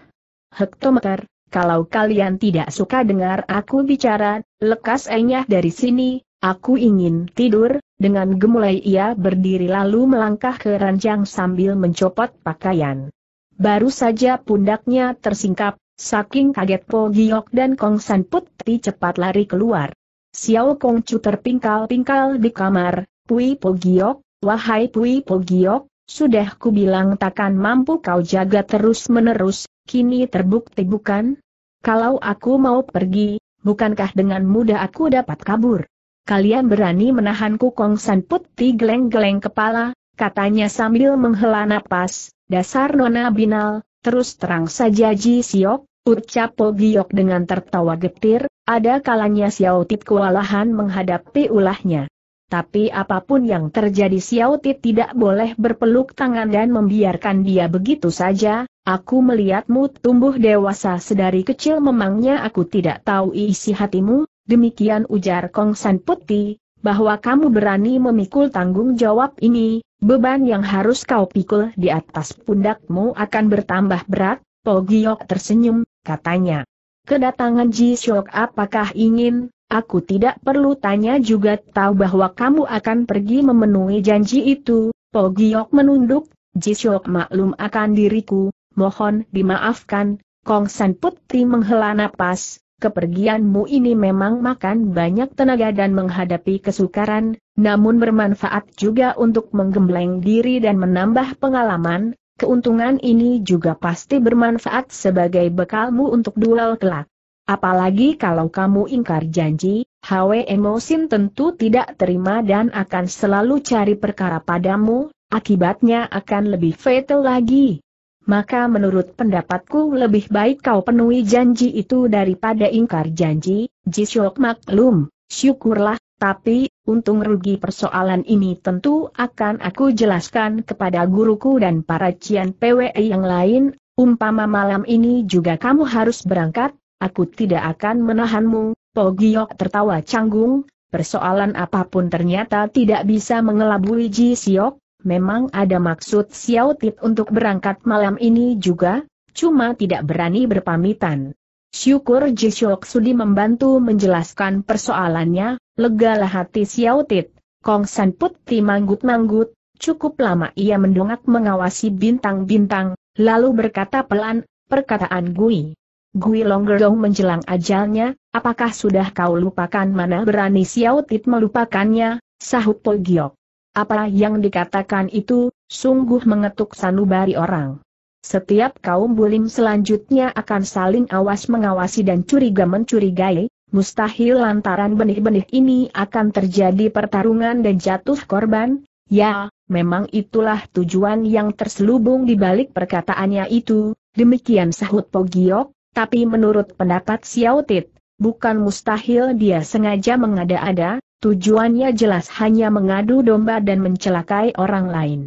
Hektometer, kalau kalian tidak suka dengar aku bicara, lekas enyah dari sini, aku ingin tidur, dengan gemulai ia berdiri lalu melangkah ke ranjang sambil mencopot pakaian. Baru saja pundaknya tersingkap, saking kaget Po Giok dan Kong San Putri cepat lari keluar. Xiao Kongchu terpingkal-pingkal di kamar, Pui Po Giok, wahai Pui Po Giok, sudah kubilang takkan mampu kau jaga terus-menerus, kini terbukti bukan? Kalau aku mau pergi, bukankah dengan mudah aku dapat kabur? Kalian berani menahanku Kong San Putti geleng-geleng kepala, katanya sambil menghela napas, dasar nona binal, terus terang saja Ji Siok, ucap Po Giok dengan tertawa getir, ada kalanya Xiao Tit kewalahan menghadapi ulahnya. Tapi apapun yang terjadi Xiao Ti tidak boleh berpeluk tangan dan membiarkan dia begitu saja, aku melihatmu tumbuh dewasa sedari kecil memangnya aku tidak tahu isi hatimu, demikian ujar Kong San Putih, bahwa kamu berani memikul tanggung jawab ini, beban yang harus kau pikul di atas pundakmu akan bertambah berat, Po Giok tersenyum, katanya. Kedatangan Ji Shok, apakah ingin Aku tidak perlu tanya juga tahu bahwa kamu akan pergi memenuhi janji itu, Pogiok menunduk, Jisok maklum akan diriku, mohon dimaafkan, Kong San Putri menghela napas, kepergianmu ini memang makan banyak tenaga dan menghadapi kesukaran, namun bermanfaat juga untuk menggembleng diri dan menambah pengalaman, keuntungan ini juga pasti bermanfaat sebagai bekalmu untuk duel kelak. Apalagi kalau kamu ingkar janji, Hwe Emosin tentu tidak terima dan akan selalu cari perkara padamu, akibatnya akan lebih fatal lagi. Maka menurut pendapatku lebih baik kau penuhi janji itu daripada ingkar janji, Jisok maklum, syukurlah, tapi, untung rugi persoalan ini tentu akan aku jelaskan kepada guruku dan para cian PWE yang lain, umpama malam ini juga kamu harus berangkat, Aku tidak akan menahanmu, Pogiok tertawa canggung, persoalan apapun ternyata tidak bisa mengelabui Ji Siok, memang ada maksud Xiao Tit untuk berangkat malam ini juga, cuma tidak berani berpamitan. Syukur Ji Siok sudi membantu menjelaskan persoalannya, legalah hati Xiao Tit, Kong San Putri manggut-manggut, cukup lama ia mendongak mengawasi bintang-bintang, lalu berkata pelan, perkataan Gui. Gui Longgerdong menjelang ajalnya, apakah sudah kau lupakan mana berani Xiao Tit melupakannya, sahut Po Giok. Apa yang dikatakan itu, sungguh mengetuk sanubari orang. Setiap kaum bulim selanjutnya akan saling awas-mengawasi dan curiga-mencurigai, mustahil lantaran benih-benih ini akan terjadi pertarungan dan jatuh korban, ya, memang itulah tujuan yang terselubung di balik perkataannya itu, demikian sahut Pogiok, tapi menurut pendapat Tit, bukan mustahil dia sengaja mengada-ada, tujuannya jelas hanya mengadu domba dan mencelakai orang lain.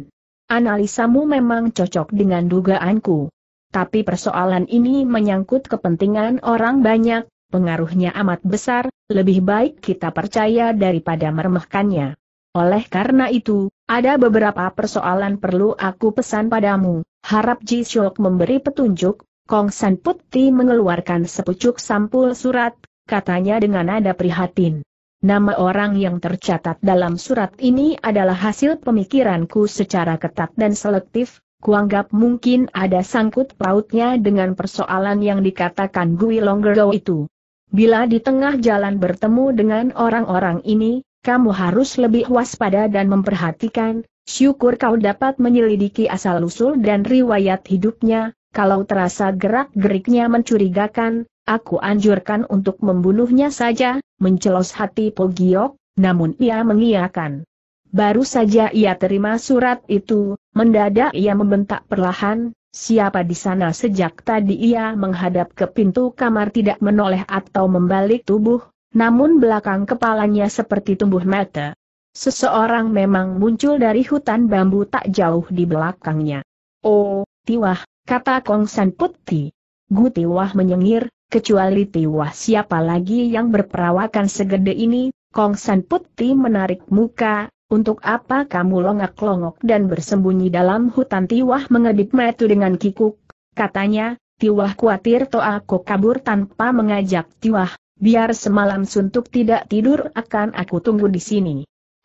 Analisamu memang cocok dengan dugaanku. Tapi persoalan ini menyangkut kepentingan orang banyak, pengaruhnya amat besar, lebih baik kita percaya daripada meremehkannya. Oleh karena itu, ada beberapa persoalan perlu aku pesan padamu, harap Ji Shok memberi petunjuk, Kong San Putti mengeluarkan sepucuk sampul surat, katanya dengan nada prihatin. Nama orang yang tercatat dalam surat ini adalah hasil pemikiranku secara ketat dan selektif, kuanggap mungkin ada sangkut pautnya dengan persoalan yang dikatakan Gui Longgergo itu. Bila di tengah jalan bertemu dengan orang-orang ini, kamu harus lebih waspada dan memperhatikan, syukur kau dapat menyelidiki asal-usul dan riwayat hidupnya, kalau terasa gerak-geriknya mencurigakan, aku anjurkan untuk membunuhnya saja, mencelos hati Pogiok, namun ia mengiakan. Baru saja ia terima surat itu, mendadak ia membentak perlahan, siapa di sana sejak tadi ia menghadap ke pintu kamar tidak menoleh atau membalik tubuh, namun belakang kepalanya seperti tumbuh mata. Seseorang memang muncul dari hutan bambu tak jauh di belakangnya. Oh, Tiwah, kata Kong San Putti. Gu Tiwah menyengir, kecuali Tiwah siapa lagi yang berperawakan segede ini, Kong San Putti menarik muka, untuk apa kamu longak-longok dan bersembunyi dalam hutan Tiwah mengedip metu dengan kikuk, katanya, Tiwah khawatir to aku kabur tanpa mengajak Tiwah, biar semalam suntuk tidak tidur akan aku tunggu di sini.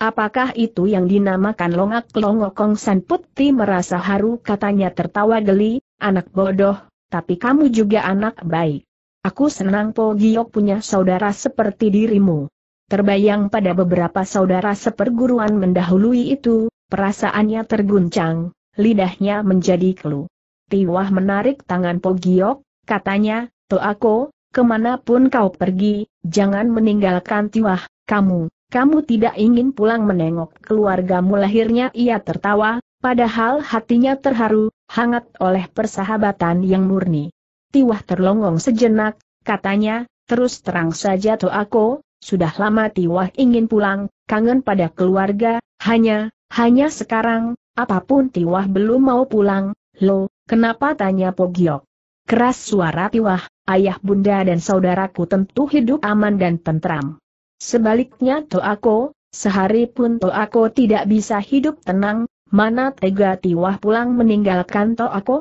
Apakah itu yang dinamakan longak-longok Kong San Putti merasa haru katanya tertawa geli, anak bodoh, tapi kamu juga anak baik. Aku senang Po Giok punya saudara seperti dirimu. Terbayang pada beberapa saudara seperguruan mendahului itu, perasaannya terguncang, lidahnya menjadi kelu. Tiwah menarik tangan Po Giok, katanya, aku, kemanapun kau pergi, jangan meninggalkan Tiwah, kamu, kamu tidak ingin pulang menengok keluargamu lahirnya ia tertawa, padahal hatinya terharu, hangat oleh persahabatan yang murni. Tiwah terlonggong sejenak, katanya, terus terang saja aku, sudah lama Tiwah ingin pulang, kangen pada keluarga, hanya, hanya sekarang, apapun Tiwah belum mau pulang, lo, kenapa tanya Pogiok? Keras suara Tiwah, ayah bunda dan saudaraku tentu hidup aman dan tentram. Sebaliknya aku, sehari pun aku tidak bisa hidup tenang, Mana tega Tiwah pulang meninggalkan aku? Toako?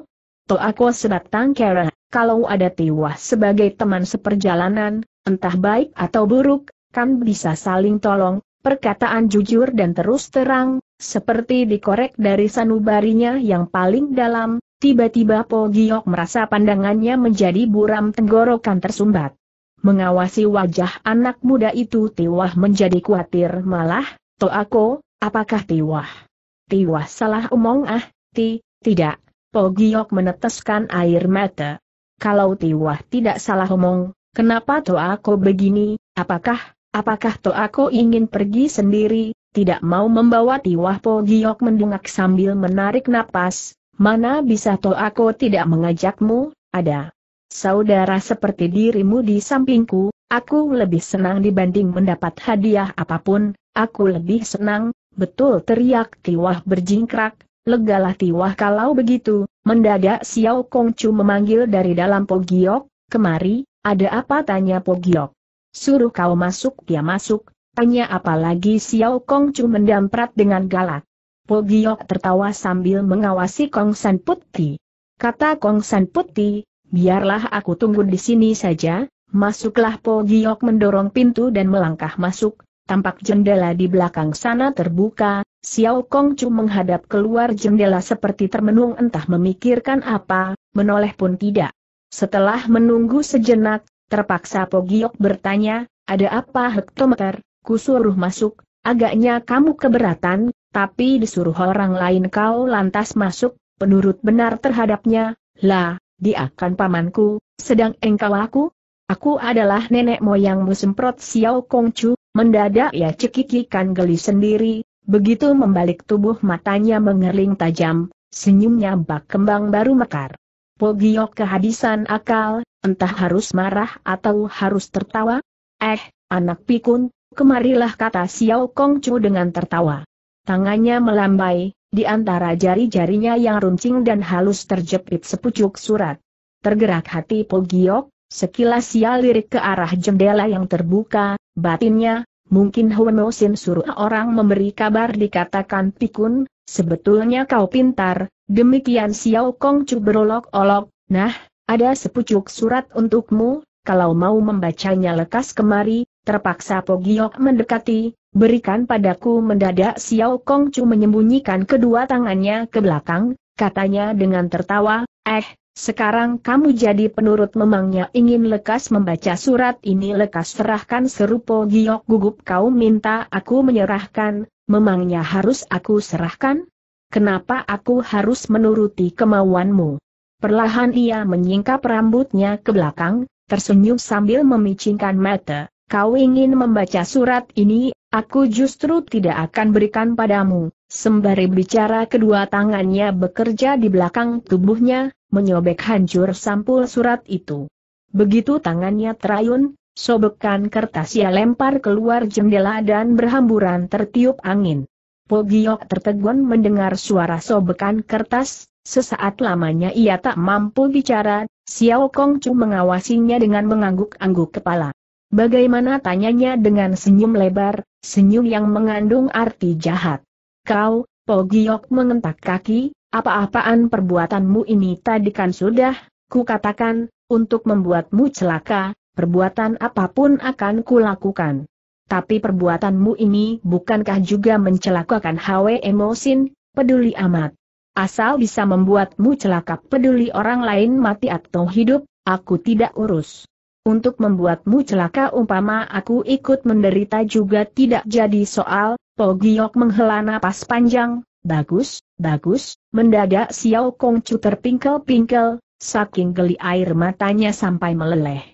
Toako sebatang kera, kalau ada Tiwah sebagai teman seperjalanan, entah baik atau buruk, kan bisa saling tolong, perkataan jujur dan terus terang, seperti dikorek dari sanubarinya yang paling dalam, tiba-tiba Po Giok merasa pandangannya menjadi buram tenggorokan tersumbat. Mengawasi wajah anak muda itu Tiwah menjadi khawatir malah, Toako, apakah Tiwah? Tiwa salah omong ah, ti, tidak, Pogiok meneteskan air mata. Kalau Tiwa tidak salah omong, kenapa to aku begini, apakah, apakah to aku ingin pergi sendiri, tidak mau membawa Tiwa. Pogiok mendungak sambil menarik napas, mana bisa to aku tidak mengajakmu, ada. Saudara seperti dirimu di sampingku, Aku lebih senang dibanding mendapat hadiah apapun, aku lebih senang, Betul teriak Tiwah berjingkrak, legalah Tiwah kalau begitu, mendadak Xiao Kongcu memanggil dari dalam Po Pogiok, kemari, ada apa tanya Po Pogiok. Suruh kau masuk dia masuk, tanya apalagi Xiao Kongcu mendamprat dengan galak. Po Pogiok tertawa sambil mengawasi Kong San Putih. Kata Kong San Putih, biarlah aku tunggu di sini saja, masuklah Po Pogiok mendorong pintu dan melangkah masuk, Tampak jendela di belakang sana terbuka, Xiao Kong Chu menghadap keluar jendela seperti termenung entah memikirkan apa, menoleh pun tidak. Setelah menunggu sejenak, terpaksa Pogiok bertanya, ada apa hektometer, kusuruh masuk, agaknya kamu keberatan, tapi disuruh orang lain kau lantas masuk, penurut benar terhadapnya, lah, dia akan pamanku, sedang engkau aku? Aku adalah nenek moyangmu semprot Xiao Kong Chu, Mendadak ia cekikikan geli sendiri, begitu membalik tubuh matanya mengerling tajam, senyumnya bak kembang baru mekar. Pogiok kehabisan akal, entah harus marah atau harus tertawa. Eh, anak pikun, kemarilah kata Xiao Kong Chu dengan tertawa. Tangannya melambai, di antara jari-jarinya yang runcing dan halus terjepit sepucuk surat. Tergerak hati Pogiok, sekilas ia lirik ke arah jendela yang terbuka, Batinnya, mungkin Huomosin suruh orang memberi kabar dikatakan pikun, sebetulnya kau pintar, demikian Xiao Kong Chu berolok-olok, nah, ada sepucuk surat untukmu, kalau mau membacanya lekas kemari, terpaksa Pogiok mendekati, berikan padaku mendadak Xiao Kong Chu menyembunyikan kedua tangannya ke belakang, katanya dengan tertawa, eh, sekarang kamu jadi penurut memangnya ingin lekas membaca surat ini lekas serahkan serupo giok gugup kau minta aku menyerahkan, memangnya harus aku serahkan? Kenapa aku harus menuruti kemauanmu? Perlahan ia menyingkap rambutnya ke belakang, tersenyum sambil memicingkan mata, kau ingin membaca surat ini, aku justru tidak akan berikan padamu, sembari bicara kedua tangannya bekerja di belakang tubuhnya, menyobek hancur sampul surat itu. Begitu tangannya terayun, sobekan kertas ia lempar keluar jendela dan berhamburan tertiup angin. Pogiok tertegun mendengar suara sobekan kertas, sesaat lamanya ia tak mampu bicara, Xiao Kong Chu mengawasinya dengan mengangguk-angguk kepala. Bagaimana tanyanya dengan senyum lebar, senyum yang mengandung arti jahat. Kau, Pogiok mengentak kaki, apa-apaan perbuatanmu ini tadi kan sudah, ku katakan, untuk membuatmu celaka, perbuatan apapun akan kulakukan. Tapi perbuatanmu ini bukankah juga mencelakakan Hwe Emosin, peduli amat. Asal bisa membuatmu celaka peduli orang lain mati atau hidup, aku tidak urus. Untuk membuatmu celaka umpama aku ikut menderita juga tidak jadi soal, Pogiok menghela napas panjang, Bagus, bagus, mendadak Xiao Kongcu terpingkel-pingkel, saking geli air matanya sampai meleleh.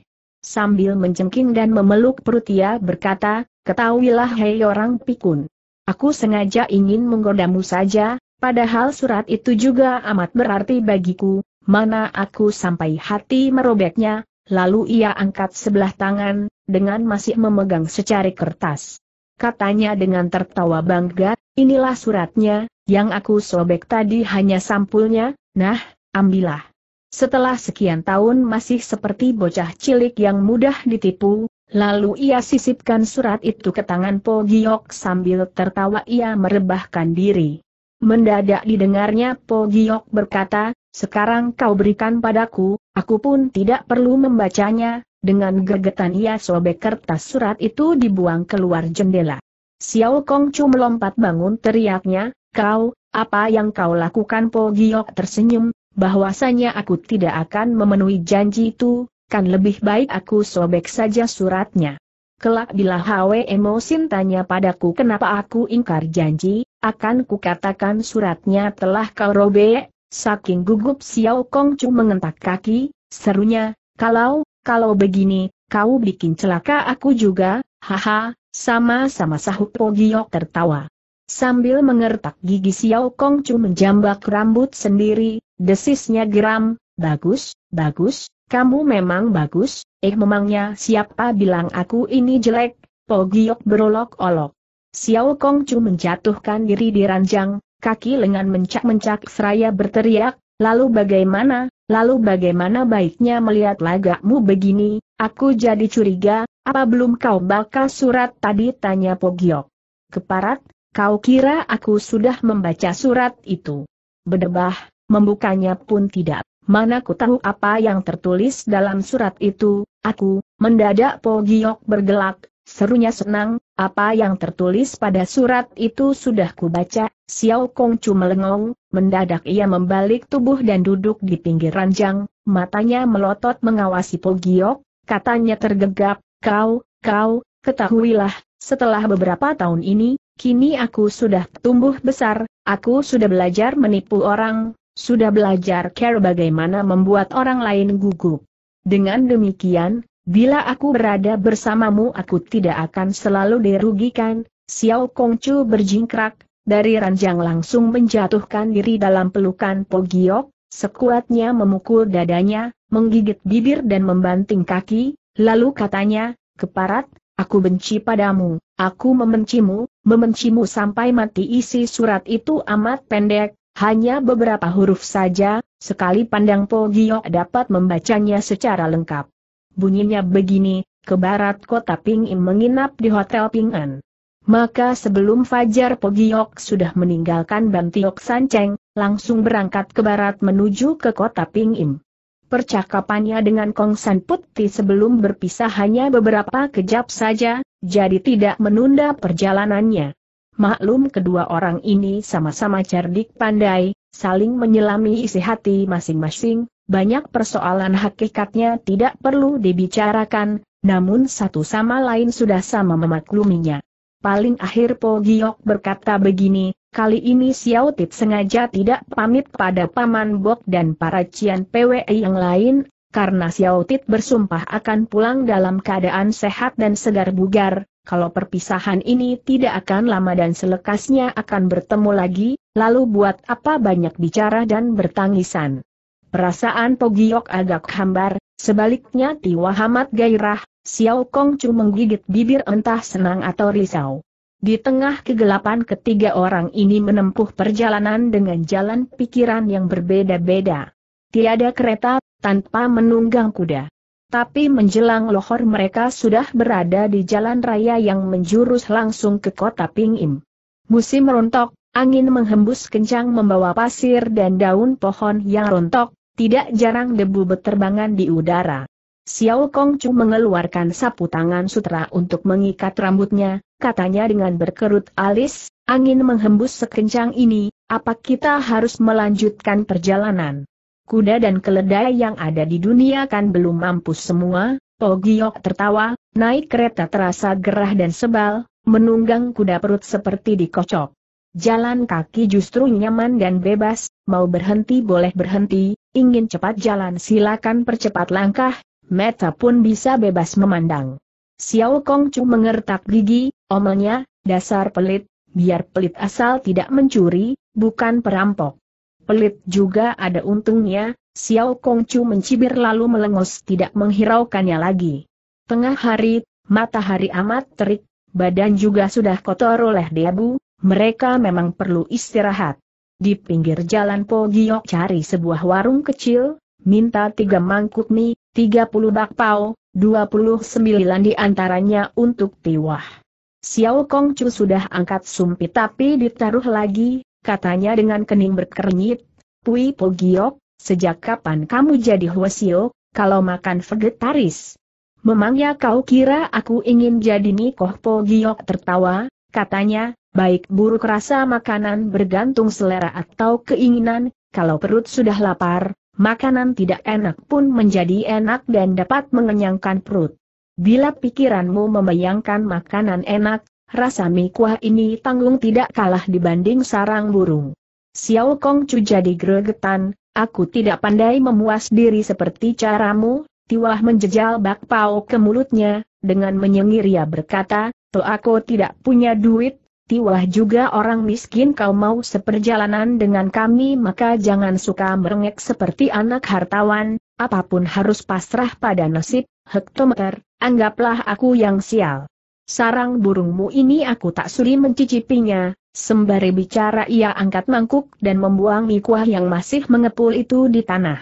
Sambil mencengking dan memeluk perut ia berkata, ketahuilah hei orang pikun. Aku sengaja ingin menggodamu saja, padahal surat itu juga amat berarti bagiku, mana aku sampai hati merobeknya, lalu ia angkat sebelah tangan, dengan masih memegang secari kertas. Katanya dengan tertawa bangga, inilah suratnya, yang aku sobek tadi hanya sampulnya, nah, ambillah. Setelah sekian tahun masih seperti bocah cilik yang mudah ditipu, lalu ia sisipkan surat itu ke tangan Po Giok sambil tertawa ia merebahkan diri. Mendadak didengarnya Po Giok berkata, sekarang kau berikan padaku, aku pun tidak perlu membacanya, dengan gergetan ia sobek kertas surat itu dibuang keluar jendela. Xiao Kong Chu melompat bangun teriaknya, kau, apa yang kau lakukan Po Giok tersenyum, bahwasanya aku tidak akan memenuhi janji itu, kan lebih baik aku sobek saja suratnya. Kelak bila Hwe Emosin tanya padaku kenapa aku ingkar janji, akan kukatakan suratnya telah kau robek, saking gugup Xiao Kong Chu mengentak kaki, serunya, kalau, kalau begini, kau bikin celaka aku juga, haha, sama-sama sahut Pogiok tertawa. Sambil mengertak gigi Xiao Kong Chu menjambak rambut sendiri, desisnya geram, bagus, bagus, kamu memang bagus, eh memangnya siapa bilang aku ini jelek, Pogiok berolok-olok. Xiao Kong Chu menjatuhkan diri di ranjang, kaki lengan mencak-mencak seraya berteriak, lalu bagaimana, lalu bagaimana baiknya melihat lagakmu begini, aku jadi curiga, apa belum kau baca surat tadi? Tanya Pogiok. Keparat, kau kira aku sudah membaca surat itu? Bedebah, membukanya pun tidak. Mana ku tahu apa yang tertulis dalam surat itu, aku, mendadak Pogiok bergelak, serunya senang, apa yang tertulis pada surat itu sudah ku baca. Xiao Kongcu melengong, mendadak ia membalik tubuh dan duduk di pinggir ranjang, matanya melotot mengawasi Pogiok, katanya tergegap, Kau, kau, ketahuilah, setelah beberapa tahun ini, kini aku sudah tumbuh besar, aku sudah belajar menipu orang, sudah belajar care bagaimana membuat orang lain gugup. Dengan demikian, bila aku berada bersamamu aku tidak akan selalu dirugikan, Xiao Kongcu berjingkrak, dari ranjang langsung menjatuhkan diri dalam pelukan Pogiok, sekuatnya memukul dadanya, menggigit bibir dan membanting kaki, Lalu katanya, keparat, aku benci padamu, aku membencimu, membencimu sampai mati isi surat itu amat pendek, hanya beberapa huruf saja, sekali pandang Po Gio dapat membacanya secara lengkap. Bunyinya begini, ke barat kota Ping Im menginap di Hotel Pingan. Maka sebelum Fajar Po Pogiok sudah meninggalkan Bantiok Sanceng, langsung berangkat ke barat menuju ke kota Ping Percakapannya dengan Kong San Putih sebelum berpisah hanya beberapa kejap saja, jadi tidak menunda perjalanannya. Maklum kedua orang ini sama-sama cerdik pandai, saling menyelami isi hati masing-masing, banyak persoalan hakikatnya tidak perlu dibicarakan, namun satu sama lain sudah sama memakluminya. Paling akhir Po Giok berkata begini, Kali ini Xiao Tit sengaja tidak pamit pada Paman Bok dan para Cian PWI yang lain, karena Xiao Tit bersumpah akan pulang dalam keadaan sehat dan segar bugar, kalau perpisahan ini tidak akan lama dan selekasnya akan bertemu lagi, lalu buat apa banyak bicara dan bertangisan. Perasaan Pogiok agak hambar, sebaliknya Tiwa Hamad gairah, Xiao Kong cuma menggigit bibir entah senang atau risau. Di tengah kegelapan ketiga orang ini menempuh perjalanan dengan jalan pikiran yang berbeda-beda. Tiada kereta, tanpa menunggang kuda. Tapi menjelang lohor mereka sudah berada di jalan raya yang menjurus langsung ke kota Pingim. Musim rontok, angin menghembus kencang membawa pasir dan daun pohon yang rontok, tidak jarang debu beterbangan di udara. Xiao Kong Chu mengeluarkan sapu tangan sutra untuk mengikat rambutnya, katanya dengan berkerut alis, angin menghembus sekencang ini, apa kita harus melanjutkan perjalanan? Kuda dan keledai yang ada di dunia kan belum mampu semua, Togiok tertawa, naik kereta terasa gerah dan sebal, menunggang kuda perut seperti dikocok. Jalan kaki justru nyaman dan bebas, mau berhenti boleh berhenti, ingin cepat jalan silakan percepat langkah, Meta pun bisa bebas memandang. Xiao Kongcu mengertak gigi, omelnya, dasar pelit, biar pelit asal tidak mencuri, bukan perampok. Pelit juga ada untungnya, Xiao Kongcu mencibir lalu melengos tidak menghiraukannya lagi. Tengah hari, matahari amat terik, badan juga sudah kotor oleh debu, mereka memang perlu istirahat. Di pinggir jalan Po Giok cari sebuah warung kecil, minta tiga mangkuk mie, 30 bakpao, 29 diantaranya untuk tiwah. Xiao Kongcu sudah angkat sumpit tapi ditaruh lagi, katanya dengan kening berkernyit, Pui Po Giok, sejak kapan kamu jadi Hwasio, kalau makan vegetaris? Memangnya kau kira aku ingin jadi Nikoh Giok tertawa, katanya, baik buruk rasa makanan bergantung selera atau keinginan, kalau perut sudah lapar, makanan tidak enak pun menjadi enak dan dapat mengenyangkan perut. Bila pikiranmu membayangkan makanan enak, rasa mie kuah ini tanggung tidak kalah dibanding sarang burung. Xiao Kong Chu jadi gregetan, aku tidak pandai memuas diri seperti caramu, Tiwah menjejal bakpao ke mulutnya, dengan menyengir ia berkata, Toh aku tidak punya duit, Tiwah juga orang miskin kau mau seperjalanan dengan kami maka jangan suka merengek seperti anak hartawan, apapun harus pasrah pada nasib, hektometer, anggaplah aku yang sial. Sarang burungmu ini aku tak suri mencicipinya, sembari bicara ia angkat mangkuk dan membuang mikuah yang masih mengepul itu di tanah.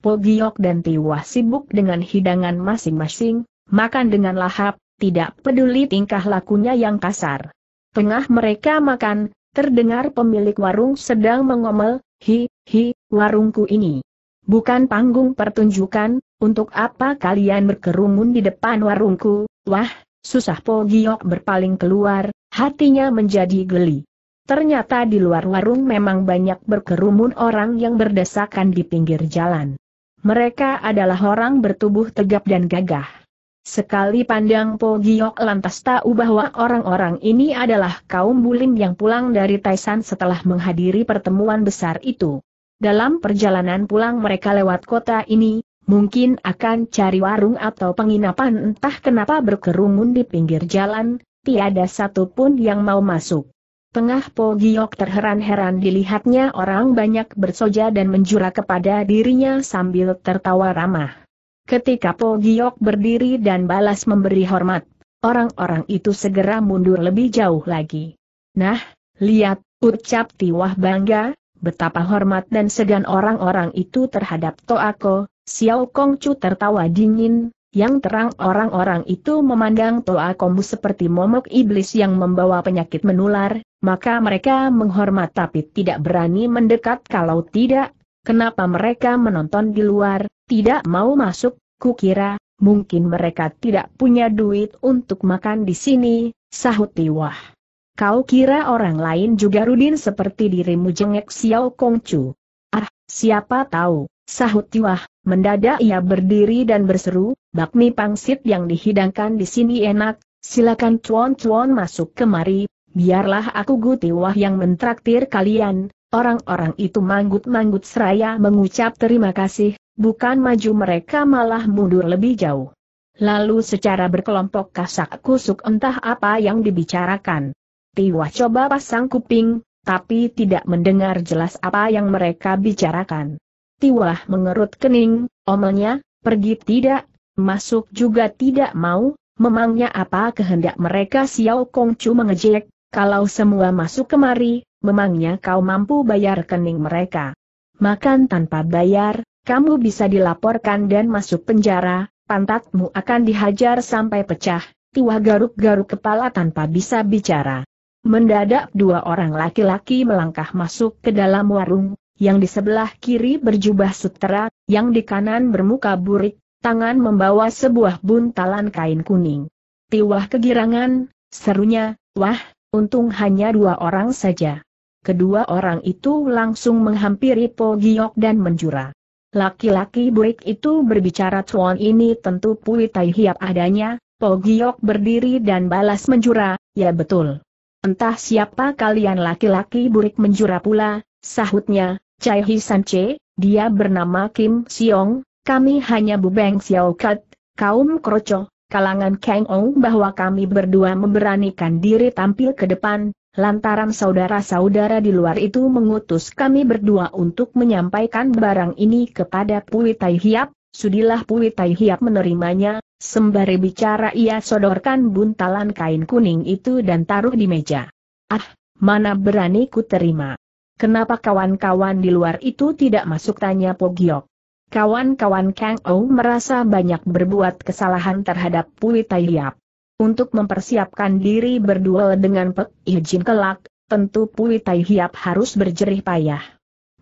Pogiok dan Tiwah sibuk dengan hidangan masing-masing, makan dengan lahap, tidak peduli tingkah lakunya yang kasar. Tengah mereka makan, terdengar pemilik warung sedang mengomel, hi, hi, warungku ini. Bukan panggung pertunjukan, untuk apa kalian berkerumun di depan warungku, wah, susah Po Giok berpaling keluar, hatinya menjadi geli. Ternyata di luar warung memang banyak berkerumun orang yang berdesakan di pinggir jalan. Mereka adalah orang bertubuh tegap dan gagah. Sekali pandang Po Giok lantas tahu bahwa orang-orang ini adalah kaum bulim yang pulang dari Taisan setelah menghadiri pertemuan besar itu. Dalam perjalanan pulang mereka lewat kota ini, mungkin akan cari warung atau penginapan entah kenapa berkerumun di pinggir jalan, tiada satupun yang mau masuk. Tengah Po Giok terheran-heran dilihatnya orang banyak bersoja dan menjura kepada dirinya sambil tertawa ramah. Ketika Po Giok berdiri dan balas memberi hormat, orang-orang itu segera mundur lebih jauh lagi. Nah, lihat, ucap Tiwah bangga, betapa hormat dan segan orang-orang itu terhadap Toako, Xiao Kong Kongcu tertawa dingin, yang terang orang-orang itu memandang Toa Kombu seperti momok iblis yang membawa penyakit menular, maka mereka menghormat tapi tidak berani mendekat kalau tidak, kenapa mereka menonton di luar, tidak mau masuk, kukira, mungkin mereka tidak punya duit untuk makan di sini, sahut Tiwah. Kau kira orang lain juga Rudin seperti dirimu jengek Xiao Kongcu. Ah, siapa tahu, sahut Tiwah, mendadak ia berdiri dan berseru, bakmi pangsit yang dihidangkan di sini enak, silakan cuan-cuan masuk kemari, biarlah aku Wah yang mentraktir kalian, Orang-orang itu manggut-manggut seraya mengucap terima kasih, bukan maju mereka malah mundur lebih jauh. Lalu secara berkelompok kasak kusuk entah apa yang dibicarakan. Tiwa coba pasang kuping, tapi tidak mendengar jelas apa yang mereka bicarakan. Tiwah mengerut kening, omelnya, pergi tidak, masuk juga tidak mau, memangnya apa kehendak mereka Xiao Kongcu mengejek, kalau semua masuk kemari, memangnya kau mampu bayar kening mereka. Makan tanpa bayar, kamu bisa dilaporkan dan masuk penjara, pantatmu akan dihajar sampai pecah, Tiwa garuk-garuk kepala tanpa bisa bicara. Mendadak dua orang laki-laki melangkah masuk ke dalam warung, yang di sebelah kiri berjubah sutera, yang di kanan bermuka burik, tangan membawa sebuah buntalan kain kuning. Tiwah kegirangan, serunya, wah, untung hanya dua orang saja. Kedua orang itu langsung menghampiri Po Giok dan menjura. Laki-laki burik itu berbicara cuan ini tentu Pui Tai Hiap adanya, Po Giok berdiri dan balas menjura, ya betul. Entah siapa kalian laki-laki burik menjura pula, sahutnya, Chai San Che, dia bernama Kim Siong, kami hanya Bubeng Xiao Kat, kaum kroco, kalangan Kang Ong bahwa kami berdua memberanikan diri tampil ke depan, lantaran saudara-saudara di luar itu mengutus kami berdua untuk menyampaikan barang ini kepada Pui Tai Hiap, sudilah Pui Tai Hiap menerimanya, sembari bicara ia sodorkan buntalan kain kuning itu dan taruh di meja. Ah, mana berani ku terima. Kenapa kawan-kawan di luar itu tidak masuk tanya Pogiok. Kawan-kawan Kang Ou merasa banyak berbuat kesalahan terhadap Pui Tai Hiap untuk mempersiapkan diri berduel dengan Pek Ijin kelak, tentu Pui Tai Hiap harus berjerih payah.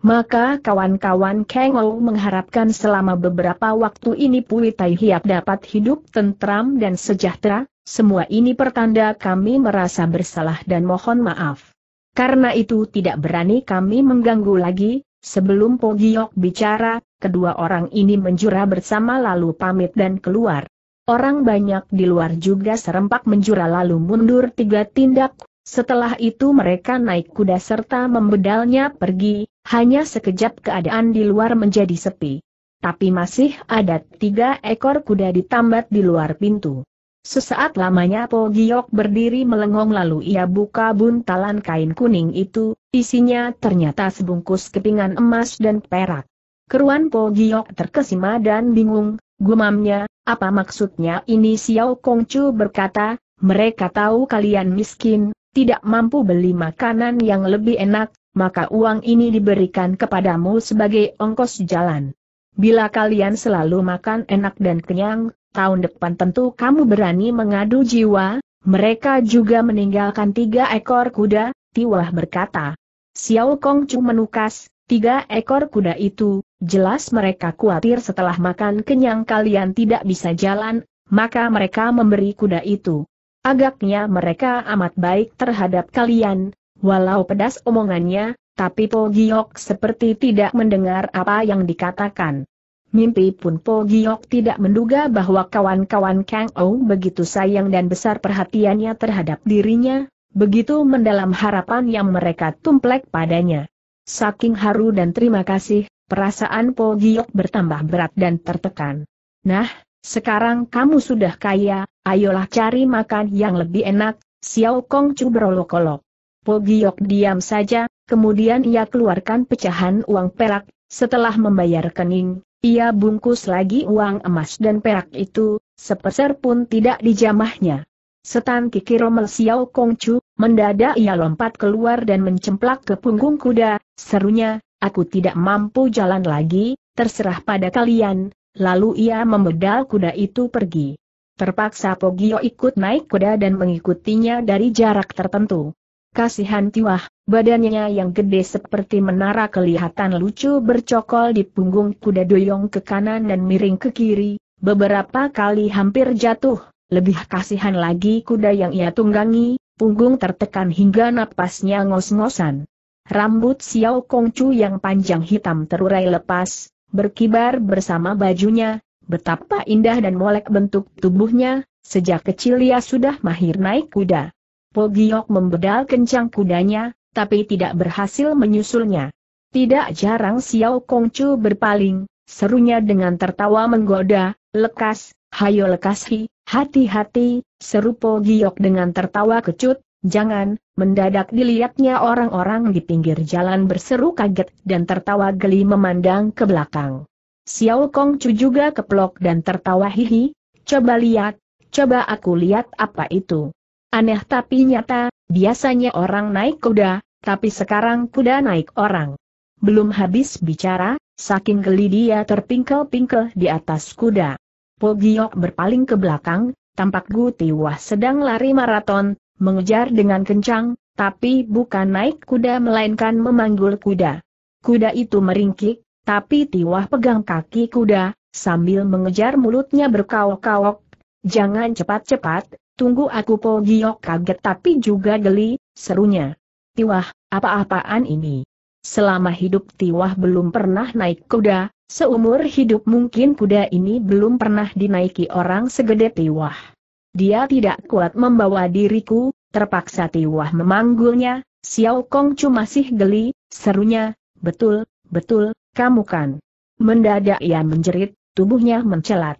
Maka kawan-kawan Kang Ou mengharapkan selama beberapa waktu ini Pui Tai Hiap dapat hidup tentram dan sejahtera, semua ini pertanda kami merasa bersalah dan mohon maaf. Karena itu tidak berani kami mengganggu lagi, sebelum Pogiok bicara, kedua orang ini menjura bersama lalu pamit dan keluar. Orang banyak di luar juga serempak menjura lalu mundur tiga tindak, setelah itu mereka naik kuda serta membedalnya pergi, hanya sekejap keadaan di luar menjadi sepi. Tapi masih ada tiga ekor kuda ditambat di luar pintu. Sesaat lamanya Po Giok berdiri melengong lalu ia buka buntalan kain kuning itu, isinya ternyata sebungkus kepingan emas dan perak. Keruan Po Giok terkesima dan bingung, Gumamnya, apa maksudnya ini Xiao Kongcu berkata, mereka tahu kalian miskin, tidak mampu beli makanan yang lebih enak, maka uang ini diberikan kepadamu sebagai ongkos jalan. Bila kalian selalu makan enak dan kenyang, tahun depan tentu kamu berani mengadu jiwa, mereka juga meninggalkan tiga ekor kuda, Tiwah berkata. Xiao Kongcu menukas, tiga ekor kuda itu, Jelas mereka khawatir setelah makan kenyang kalian tidak bisa jalan, maka mereka memberi kuda itu. Agaknya mereka amat baik terhadap kalian, walau pedas omongannya, tapi Po Giok seperti tidak mendengar apa yang dikatakan. Mimpi pun Po Giok tidak menduga bahwa kawan-kawan Kang Ou begitu sayang dan besar perhatiannya terhadap dirinya, begitu mendalam harapan yang mereka tumplek padanya. Saking haru dan terima kasih, Perasaan Po Giok bertambah berat dan tertekan. Nah, sekarang kamu sudah kaya, ayolah cari makan yang lebih enak, Xiao Kong Chu berolok-olok. Po Giok diam saja, kemudian ia keluarkan pecahan uang perak, setelah membayar kening, ia bungkus lagi uang emas dan perak itu, sepeser pun tidak dijamahnya. Setan Kiki Romel Xiao Chu, mendadak ia lompat keluar dan mencemplak ke punggung kuda, serunya, aku tidak mampu jalan lagi, terserah pada kalian, lalu ia membedal kuda itu pergi. Terpaksa Pogio ikut naik kuda dan mengikutinya dari jarak tertentu. Kasihan Tiwah, badannya yang gede seperti menara kelihatan lucu bercokol di punggung kuda doyong ke kanan dan miring ke kiri, beberapa kali hampir jatuh, lebih kasihan lagi kuda yang ia tunggangi, punggung tertekan hingga napasnya ngos-ngosan. Rambut Xiao Kongcu yang panjang hitam terurai lepas, berkibar bersama bajunya, betapa indah dan molek bentuk tubuhnya, sejak kecil ia sudah mahir naik kuda. Pogiok membedal kencang kudanya, tapi tidak berhasil menyusulnya. Tidak jarang Xiao Kongcu berpaling, serunya dengan tertawa menggoda, lekas, hayo lekas hi, hati-hati, seru Pogiok dengan tertawa kecut, Jangan, mendadak dilihatnya orang-orang di pinggir jalan berseru kaget dan tertawa geli memandang ke belakang. Xiao Kong Chu juga keplok dan tertawa hihi, coba lihat, coba aku lihat apa itu. Aneh tapi nyata, biasanya orang naik kuda, tapi sekarang kuda naik orang. Belum habis bicara, saking geli dia terpingkel-pingkel di atas kuda. Po Giok berpaling ke belakang, tampak Gu Tiwah sedang lari maraton, mengejar dengan kencang, tapi bukan naik kuda melainkan memanggul kuda. Kuda itu meringkik, tapi Tiwah pegang kaki kuda, sambil mengejar mulutnya berkawok-kawok. Jangan cepat-cepat, tunggu aku Po Giok kaget tapi juga geli, serunya. Tiwah, apa-apaan ini? Selama hidup Tiwah belum pernah naik kuda, seumur hidup mungkin kuda ini belum pernah dinaiki orang segede Tiwah. Dia tidak kuat membawa diriku, terpaksa Tiwah memanggulnya, Xiao Chu masih geli, serunya, betul, betul, kamu kan. Mendadak ia menjerit, tubuhnya mencelat.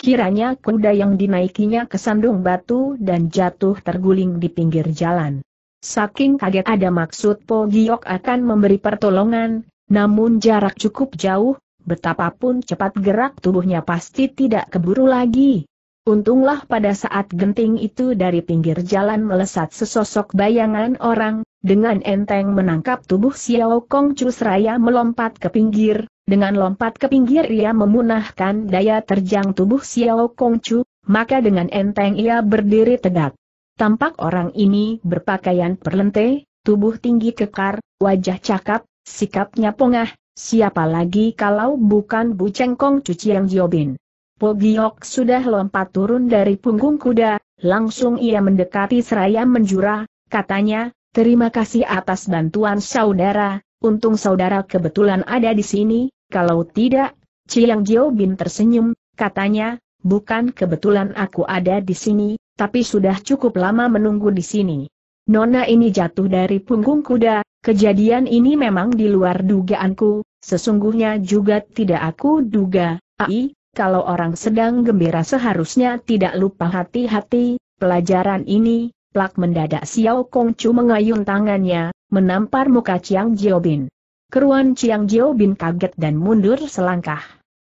Kiranya kuda yang dinaikinya kesandung batu dan jatuh terguling di pinggir jalan. Saking kaget ada maksud Po Giok akan memberi pertolongan, namun jarak cukup jauh, betapapun cepat gerak tubuhnya pasti tidak keburu lagi. Untunglah pada saat genting itu dari pinggir jalan melesat sesosok bayangan orang, dengan enteng menangkap tubuh Xiao Kong Chu seraya melompat ke pinggir, dengan lompat ke pinggir ia memunahkan daya terjang tubuh Xiao Kong Chu, maka dengan enteng ia berdiri tegak. Tampak orang ini berpakaian perlente, tubuh tinggi kekar, wajah cakap, sikapnya pongah, siapa lagi kalau bukan Bu Cengkong Chu Chiang Jiobin. Po sudah lompat turun dari punggung kuda, langsung ia mendekati seraya menjura, katanya, terima kasih atas bantuan saudara, untung saudara kebetulan ada di sini, kalau tidak, Chiang Bin tersenyum, katanya, bukan kebetulan aku ada di sini, tapi sudah cukup lama menunggu di sini. Nona ini jatuh dari punggung kuda, kejadian ini memang di luar dugaanku, sesungguhnya juga tidak aku duga, ai, kalau orang sedang gembira seharusnya tidak lupa hati-hati, pelajaran ini, plak mendadak Xiao Kongcu mengayun tangannya, menampar muka Chiang Jiobin. Keruan Chiang Bin kaget dan mundur selangkah.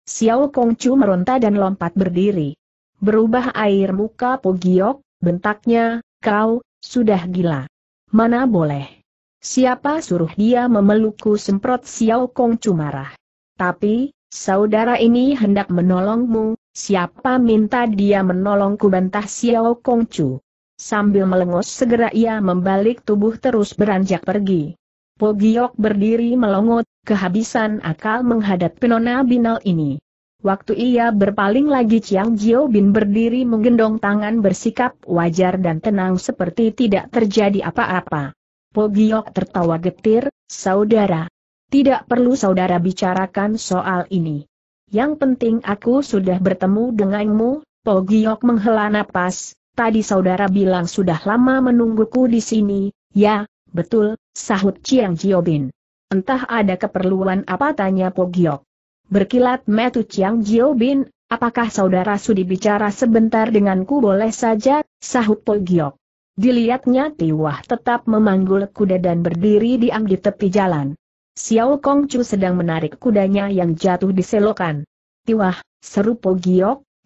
Xiao Kongcu meronta dan lompat berdiri. Berubah air muka Pogiok, bentaknya, kau, sudah gila. Mana boleh. Siapa suruh dia memelukku semprot Xiao Kongcu marah. Tapi, Saudara ini hendak menolongmu, siapa minta dia menolongku bantah Xiao Kongcu. Sambil melengos segera ia membalik tubuh terus beranjak pergi. Pogiok berdiri melongot, kehabisan akal menghadap penona binal ini. Waktu ia berpaling lagi Chiang Jiu Bin berdiri menggendong tangan bersikap wajar dan tenang seperti tidak terjadi apa-apa. Pogiok tertawa getir, saudara, tidak perlu saudara bicarakan soal ini. Yang penting aku sudah bertemu denganmu, Pogiok menghela napas, tadi saudara bilang sudah lama menungguku di sini, ya, betul, sahut Chiang Bin. Entah ada keperluan apa tanya Pogiok. Berkilat metu Chiang Bin. apakah saudara sudi bicara sebentar denganku boleh saja, sahut Pogiok. Dilihatnya Tiwah tetap memanggul kuda dan berdiri diam di tepi jalan. Xiao Kongcu sedang menarik kudanya yang jatuh di selokan. Tiwah, seru Po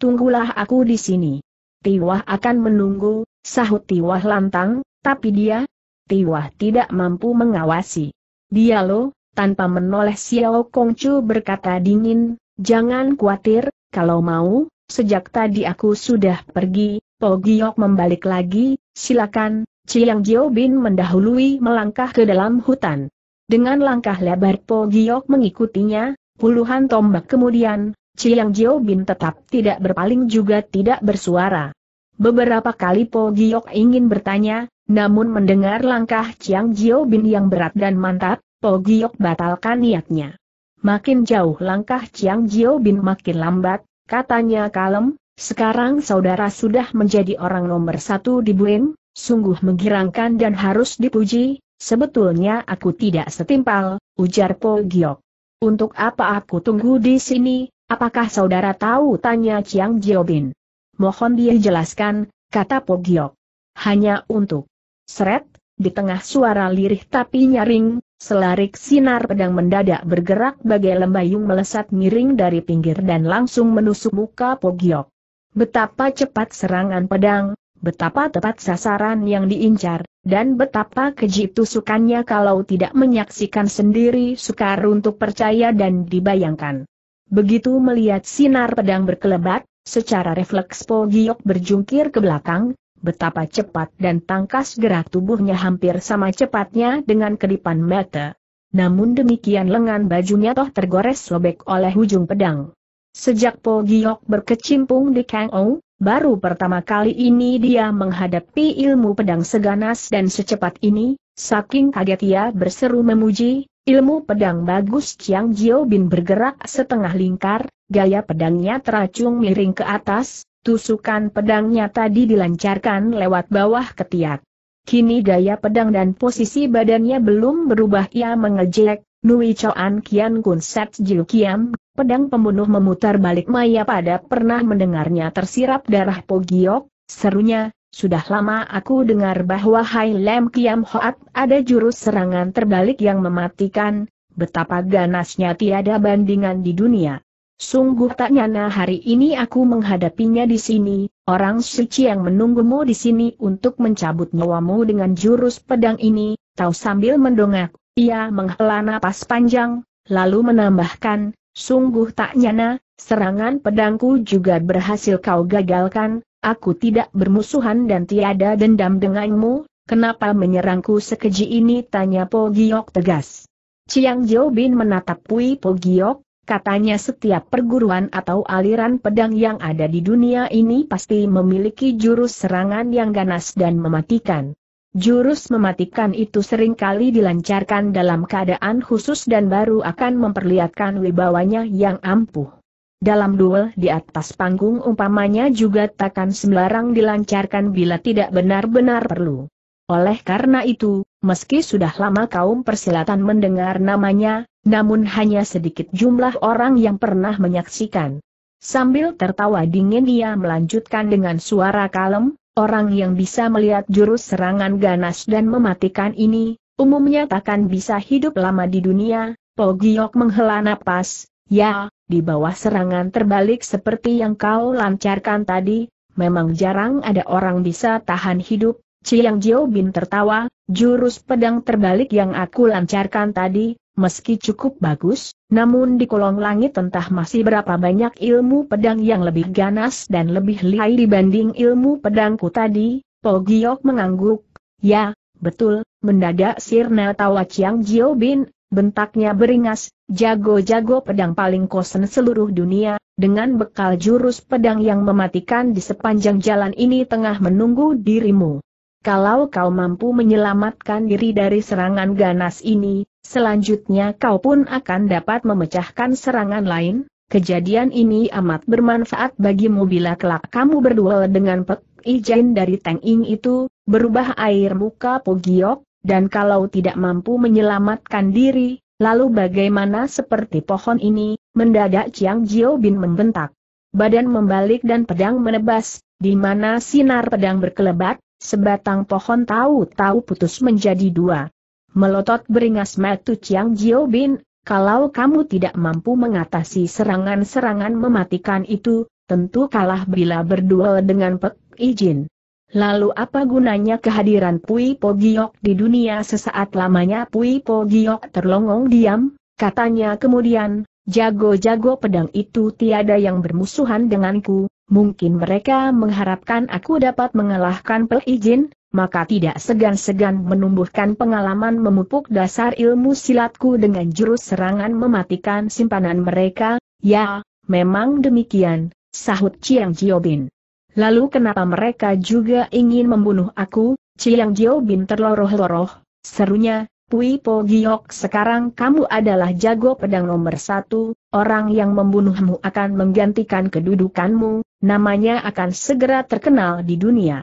tunggulah aku di sini. Tiwah akan menunggu, sahut Tiwah lantang, tapi dia, Tiwah tidak mampu mengawasi. Dia lo, tanpa menoleh Xiao Kongcu berkata dingin, jangan khawatir, kalau mau, sejak tadi aku sudah pergi, Po membalik lagi, silakan, Chiang Bin mendahului melangkah ke dalam hutan. Dengan langkah lebar Po Giok mengikutinya, puluhan tombak kemudian, Chiang Jiao Bin tetap tidak berpaling juga tidak bersuara. Beberapa kali Po Giok ingin bertanya, namun mendengar langkah Chiang Jiao Bin yang berat dan mantap, Po Giok batalkan niatnya. Makin jauh langkah Chiang Jiao Bin makin lambat, katanya kalem, sekarang saudara sudah menjadi orang nomor satu di Buin, sungguh menggirangkan dan harus dipuji, Sebetulnya aku tidak setimpal, ujar Po Giok. Untuk apa aku tunggu di sini, apakah saudara tahu tanya Chiang Jiobin. Mohon dia jelaskan, kata Po Giok. Hanya untuk seret, di tengah suara lirih tapi nyaring, Selarik sinar pedang mendadak bergerak bagai lembayung melesat miring dari pinggir dan langsung menusuk muka Po Giok. Betapa cepat serangan pedang, betapa tepat sasaran yang diincar, dan betapa keji tusukannya kalau tidak menyaksikan sendiri sukar untuk percaya dan dibayangkan. Begitu melihat sinar pedang berkelebat, secara refleks Po Giok berjungkir ke belakang, betapa cepat dan tangkas gerak tubuhnya hampir sama cepatnya dengan kedipan mata. Namun demikian lengan bajunya toh tergores sobek oleh ujung pedang. Sejak Po Giok berkecimpung di Kang Ong, Baru pertama kali ini dia menghadapi ilmu pedang seganas dan secepat ini, saking kaget ia berseru memuji, ilmu pedang bagus Chiang Jiao Bin bergerak setengah lingkar, gaya pedangnya teracung miring ke atas, tusukan pedangnya tadi dilancarkan lewat bawah ketiak. Kini gaya pedang dan posisi badannya belum berubah ia mengejek, Nui Choan Kian Kun Set Jiu Kiam, pedang pembunuh memutar balik Maya pada pernah mendengarnya tersirap darah Pogiok, serunya, sudah lama aku dengar bahwa Hai Lem Kiam Hoat ada jurus serangan terbalik yang mematikan, betapa ganasnya tiada bandingan di dunia. Sungguh tak nyana hari ini aku menghadapinya di sini, orang suci yang menunggumu di sini untuk mencabut nyawamu dengan jurus pedang ini, tahu sambil mendongak, ia menghela napas panjang, lalu menambahkan, sungguh tak nyana, serangan pedangku juga berhasil kau gagalkan, aku tidak bermusuhan dan tiada dendam denganmu, kenapa menyerangku sekeji ini tanya Po Giok tegas. Chiang Jiu Bin menatap Pui Po Giok, Katanya setiap perguruan atau aliran pedang yang ada di dunia ini pasti memiliki jurus serangan yang ganas dan mematikan. Jurus mematikan itu sering kali dilancarkan dalam keadaan khusus dan baru akan memperlihatkan wibawanya yang ampuh. Dalam duel di atas panggung umpamanya juga takkan sembarang dilancarkan bila tidak benar-benar perlu. Oleh karena itu, meski sudah lama kaum persilatan mendengar namanya, namun hanya sedikit jumlah orang yang pernah menyaksikan. Sambil tertawa dingin ia melanjutkan dengan suara kalem, Orang yang bisa melihat jurus serangan ganas dan mematikan ini, umumnya takkan bisa hidup lama di dunia, Pogiok menghela napas, ya, di bawah serangan terbalik seperti yang kau lancarkan tadi, memang jarang ada orang bisa tahan hidup, Ciang Jiao Bin tertawa, jurus pedang terbalik yang aku lancarkan tadi, meski cukup bagus, namun di kolong langit entah masih berapa banyak ilmu pedang yang lebih ganas dan lebih lihai dibanding ilmu pedangku tadi, Pogiok mengangguk, ya, betul, mendadak sirna tawa Chiang Jio Bin, bentaknya beringas, jago-jago pedang paling kosen seluruh dunia, dengan bekal jurus pedang yang mematikan di sepanjang jalan ini tengah menunggu dirimu. Kalau kau mampu menyelamatkan diri dari serangan ganas ini, Selanjutnya kau pun akan dapat memecahkan serangan lain, kejadian ini amat bermanfaat bagimu bila kelak kamu berdua dengan Pek Ijen dari Teng Ing itu, berubah air muka Pogiok, dan kalau tidak mampu menyelamatkan diri, lalu bagaimana seperti pohon ini, mendadak Chiang Jio Bin membentak. Badan membalik dan pedang menebas, di mana sinar pedang berkelebat, sebatang pohon tahu-tahu putus menjadi dua. Melotot beringas Matu Chiang Jio Bin, kalau kamu tidak mampu mengatasi serangan-serangan mematikan itu, tentu kalah bila berduel dengan Pek Ijin. Lalu apa gunanya kehadiran Pui Po Giok di dunia sesaat lamanya Pui Po Giok terlongong diam, katanya kemudian, jago-jago pedang itu tiada yang bermusuhan denganku, mungkin mereka mengharapkan aku dapat mengalahkan Pek Ijin, maka tidak segan-segan menumbuhkan pengalaman memupuk dasar ilmu silatku dengan jurus serangan mematikan simpanan mereka, ya, memang demikian, sahut Chiang Jiobin. Lalu kenapa mereka juga ingin membunuh aku, Chiang Bin terloroh-loroh, serunya, Pui Po Giok sekarang kamu adalah jago pedang nomor satu, orang yang membunuhmu akan menggantikan kedudukanmu, namanya akan segera terkenal di dunia.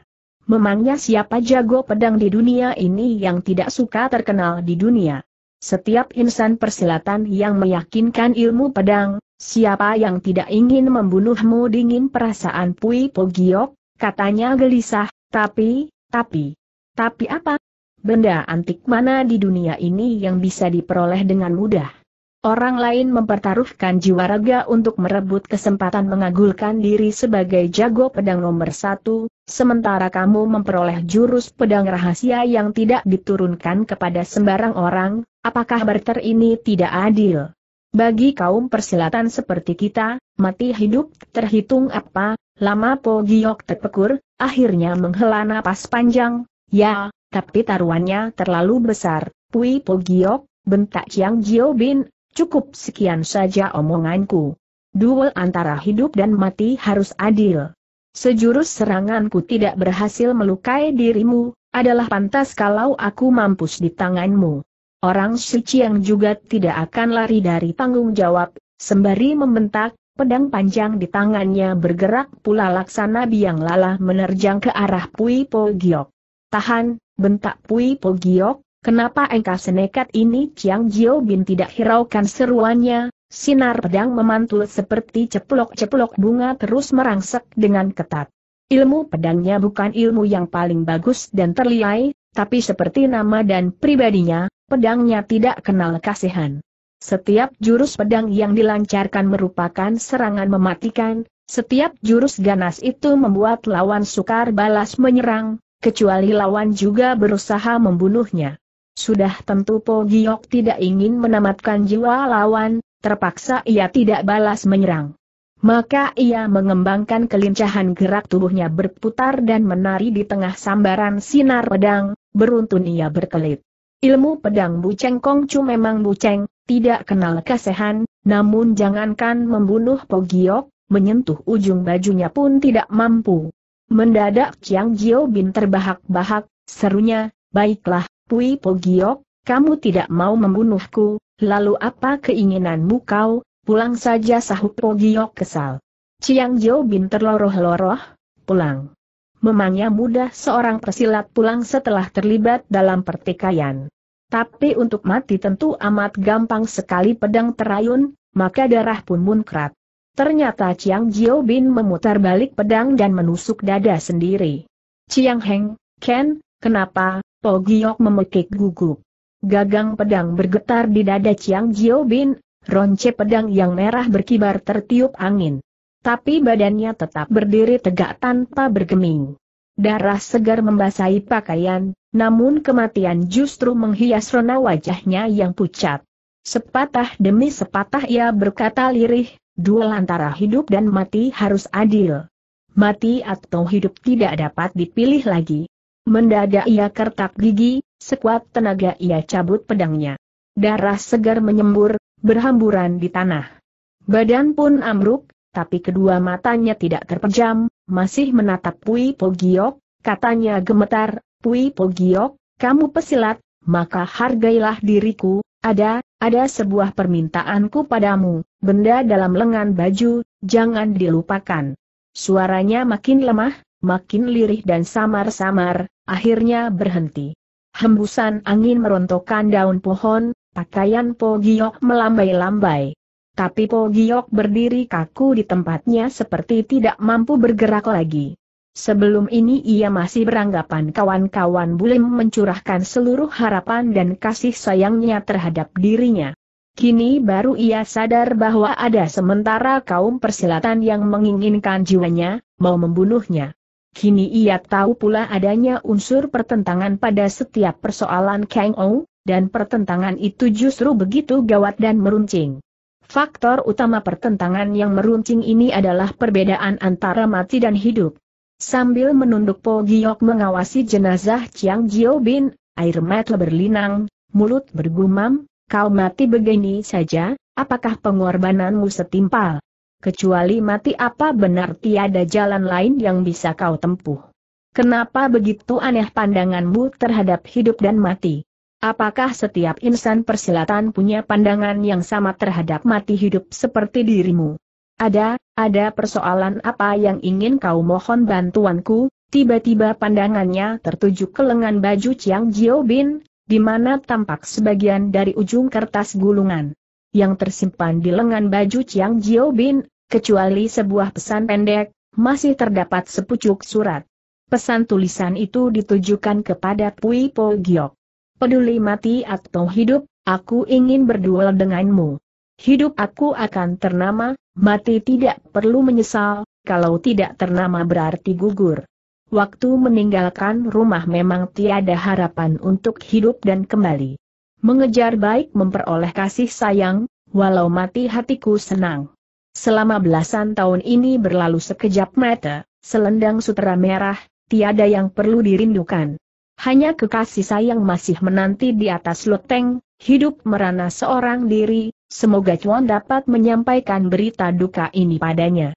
Memangnya siapa jago pedang di dunia ini yang tidak suka terkenal di dunia? Setiap insan persilatan yang meyakinkan ilmu pedang, siapa yang tidak ingin membunuhmu dingin perasaan Pui Pogiok, katanya gelisah, tapi, tapi, tapi apa? Benda antik mana di dunia ini yang bisa diperoleh dengan mudah? Orang lain mempertaruhkan jiwa raga untuk merebut kesempatan mengagulkan diri sebagai jago pedang nomor satu, sementara kamu memperoleh jurus pedang rahasia yang tidak diturunkan kepada sembarang orang, apakah barter ini tidak adil? Bagi kaum persilatan seperti kita, mati hidup terhitung apa, lama Po Giok terpekur, akhirnya menghela napas panjang, ya, tapi taruhannya terlalu besar, Pui Po Giok, bentak Chiang Jiu Bin, Cukup sekian saja omonganku. Duel antara hidup dan mati harus adil. Sejurus seranganku tidak berhasil melukai dirimu, adalah pantas kalau aku mampus di tanganmu. Orang suci yang juga tidak akan lari dari tanggung jawab, sembari membentak, pedang panjang di tangannya bergerak pula laksana biang lala menerjang ke arah Pui Po Giok. Tahan, bentak Pui Po Giok, Kenapa engkau senekat ini? Chiang Jiao Bin tidak hiraukan seruannya, sinar pedang memantul seperti ceplok-ceplok bunga terus merangsek dengan ketat. Ilmu pedangnya bukan ilmu yang paling bagus dan terliai, tapi seperti nama dan pribadinya, pedangnya tidak kenal kasihan. Setiap jurus pedang yang dilancarkan merupakan serangan mematikan, setiap jurus ganas itu membuat lawan sukar balas menyerang, kecuali lawan juga berusaha membunuhnya. Sudah tentu Po Giok tidak ingin menamatkan jiwa lawan, terpaksa ia tidak balas menyerang. Maka ia mengembangkan kelincahan gerak tubuhnya berputar dan menari di tengah sambaran sinar pedang, beruntun ia berkelit. Ilmu pedang Buceng Kongcu memang Buceng, tidak kenal kasehan. namun jangankan membunuh Po Giok, menyentuh ujung bajunya pun tidak mampu. Mendadak Chiang Jiao Bin terbahak-bahak, serunya, baiklah, Pui Pogiok, kamu tidak mau membunuhku, lalu apa keinginanmu kau, pulang saja sahut Pogiok kesal. Ciang Jiao Bin terloroh-loroh, pulang. Memangnya mudah seorang persilat pulang setelah terlibat dalam pertikaian. Tapi untuk mati tentu amat gampang sekali pedang terayun, maka darah pun munkrat. Ternyata Ciang Jiao Bin memutar balik pedang dan menusuk dada sendiri. Ciang Heng, Ken, kenapa, Pogiok memekik gugup. Gagang pedang bergetar di dada Chiang Jio Bin, ronce pedang yang merah berkibar tertiup angin. Tapi badannya tetap berdiri tegak tanpa bergeming. Darah segar membasahi pakaian, namun kematian justru menghias rona wajahnya yang pucat. Sepatah demi sepatah ia berkata lirih, duel antara hidup dan mati harus adil. Mati atau hidup tidak dapat dipilih lagi, Mendadak ia kertak gigi, sekuat tenaga ia cabut pedangnya. Darah segar menyembur, berhamburan di tanah. Badan pun amruk, tapi kedua matanya tidak terpejam, masih menatap Pui Pogiok, katanya gemetar, Pui Pogiok, kamu pesilat, maka hargailah diriku, ada, ada sebuah permintaanku padamu, benda dalam lengan baju, jangan dilupakan. Suaranya makin lemah, makin lirih dan samar-samar, akhirnya berhenti. Hembusan angin merontokkan daun pohon, pakaian Po Giok melambai-lambai. Tapi Po Giok berdiri kaku di tempatnya seperti tidak mampu bergerak lagi. Sebelum ini ia masih beranggapan kawan-kawan Bulim mencurahkan seluruh harapan dan kasih sayangnya terhadap dirinya. Kini baru ia sadar bahwa ada sementara kaum persilatan yang menginginkan jiwanya, mau membunuhnya. Kini ia tahu pula adanya unsur pertentangan pada setiap persoalan Kang Ou, dan pertentangan itu justru begitu gawat dan meruncing. Faktor utama pertentangan yang meruncing ini adalah perbedaan antara mati dan hidup. Sambil menunduk Po Giok mengawasi jenazah Chiang Jio Bin, air mata berlinang, mulut bergumam, kau mati begini saja, apakah pengorbananmu setimpal? kecuali mati apa benar tiada jalan lain yang bisa kau tempuh. Kenapa begitu aneh pandanganmu terhadap hidup dan mati? Apakah setiap insan persilatan punya pandangan yang sama terhadap mati hidup seperti dirimu? Ada, ada persoalan apa yang ingin kau mohon bantuanku? Tiba-tiba pandangannya tertuju ke lengan baju Chiang Jiobin, di mana tampak sebagian dari ujung kertas gulungan yang tersimpan di lengan baju Chiang Jiao Bin, kecuali sebuah pesan pendek, masih terdapat sepucuk surat. Pesan tulisan itu ditujukan kepada Pui Po Giok. Peduli mati atau hidup, aku ingin berduel denganmu. Hidup aku akan ternama, mati tidak perlu menyesal, kalau tidak ternama berarti gugur. Waktu meninggalkan rumah memang tiada harapan untuk hidup dan kembali. Mengejar baik memperoleh kasih sayang, walau mati hatiku senang. Selama belasan tahun ini berlalu sekejap mata, selendang sutera merah, tiada yang perlu dirindukan. Hanya kekasih sayang masih menanti di atas loteng, hidup merana seorang diri, semoga Cuan dapat menyampaikan berita duka ini padanya.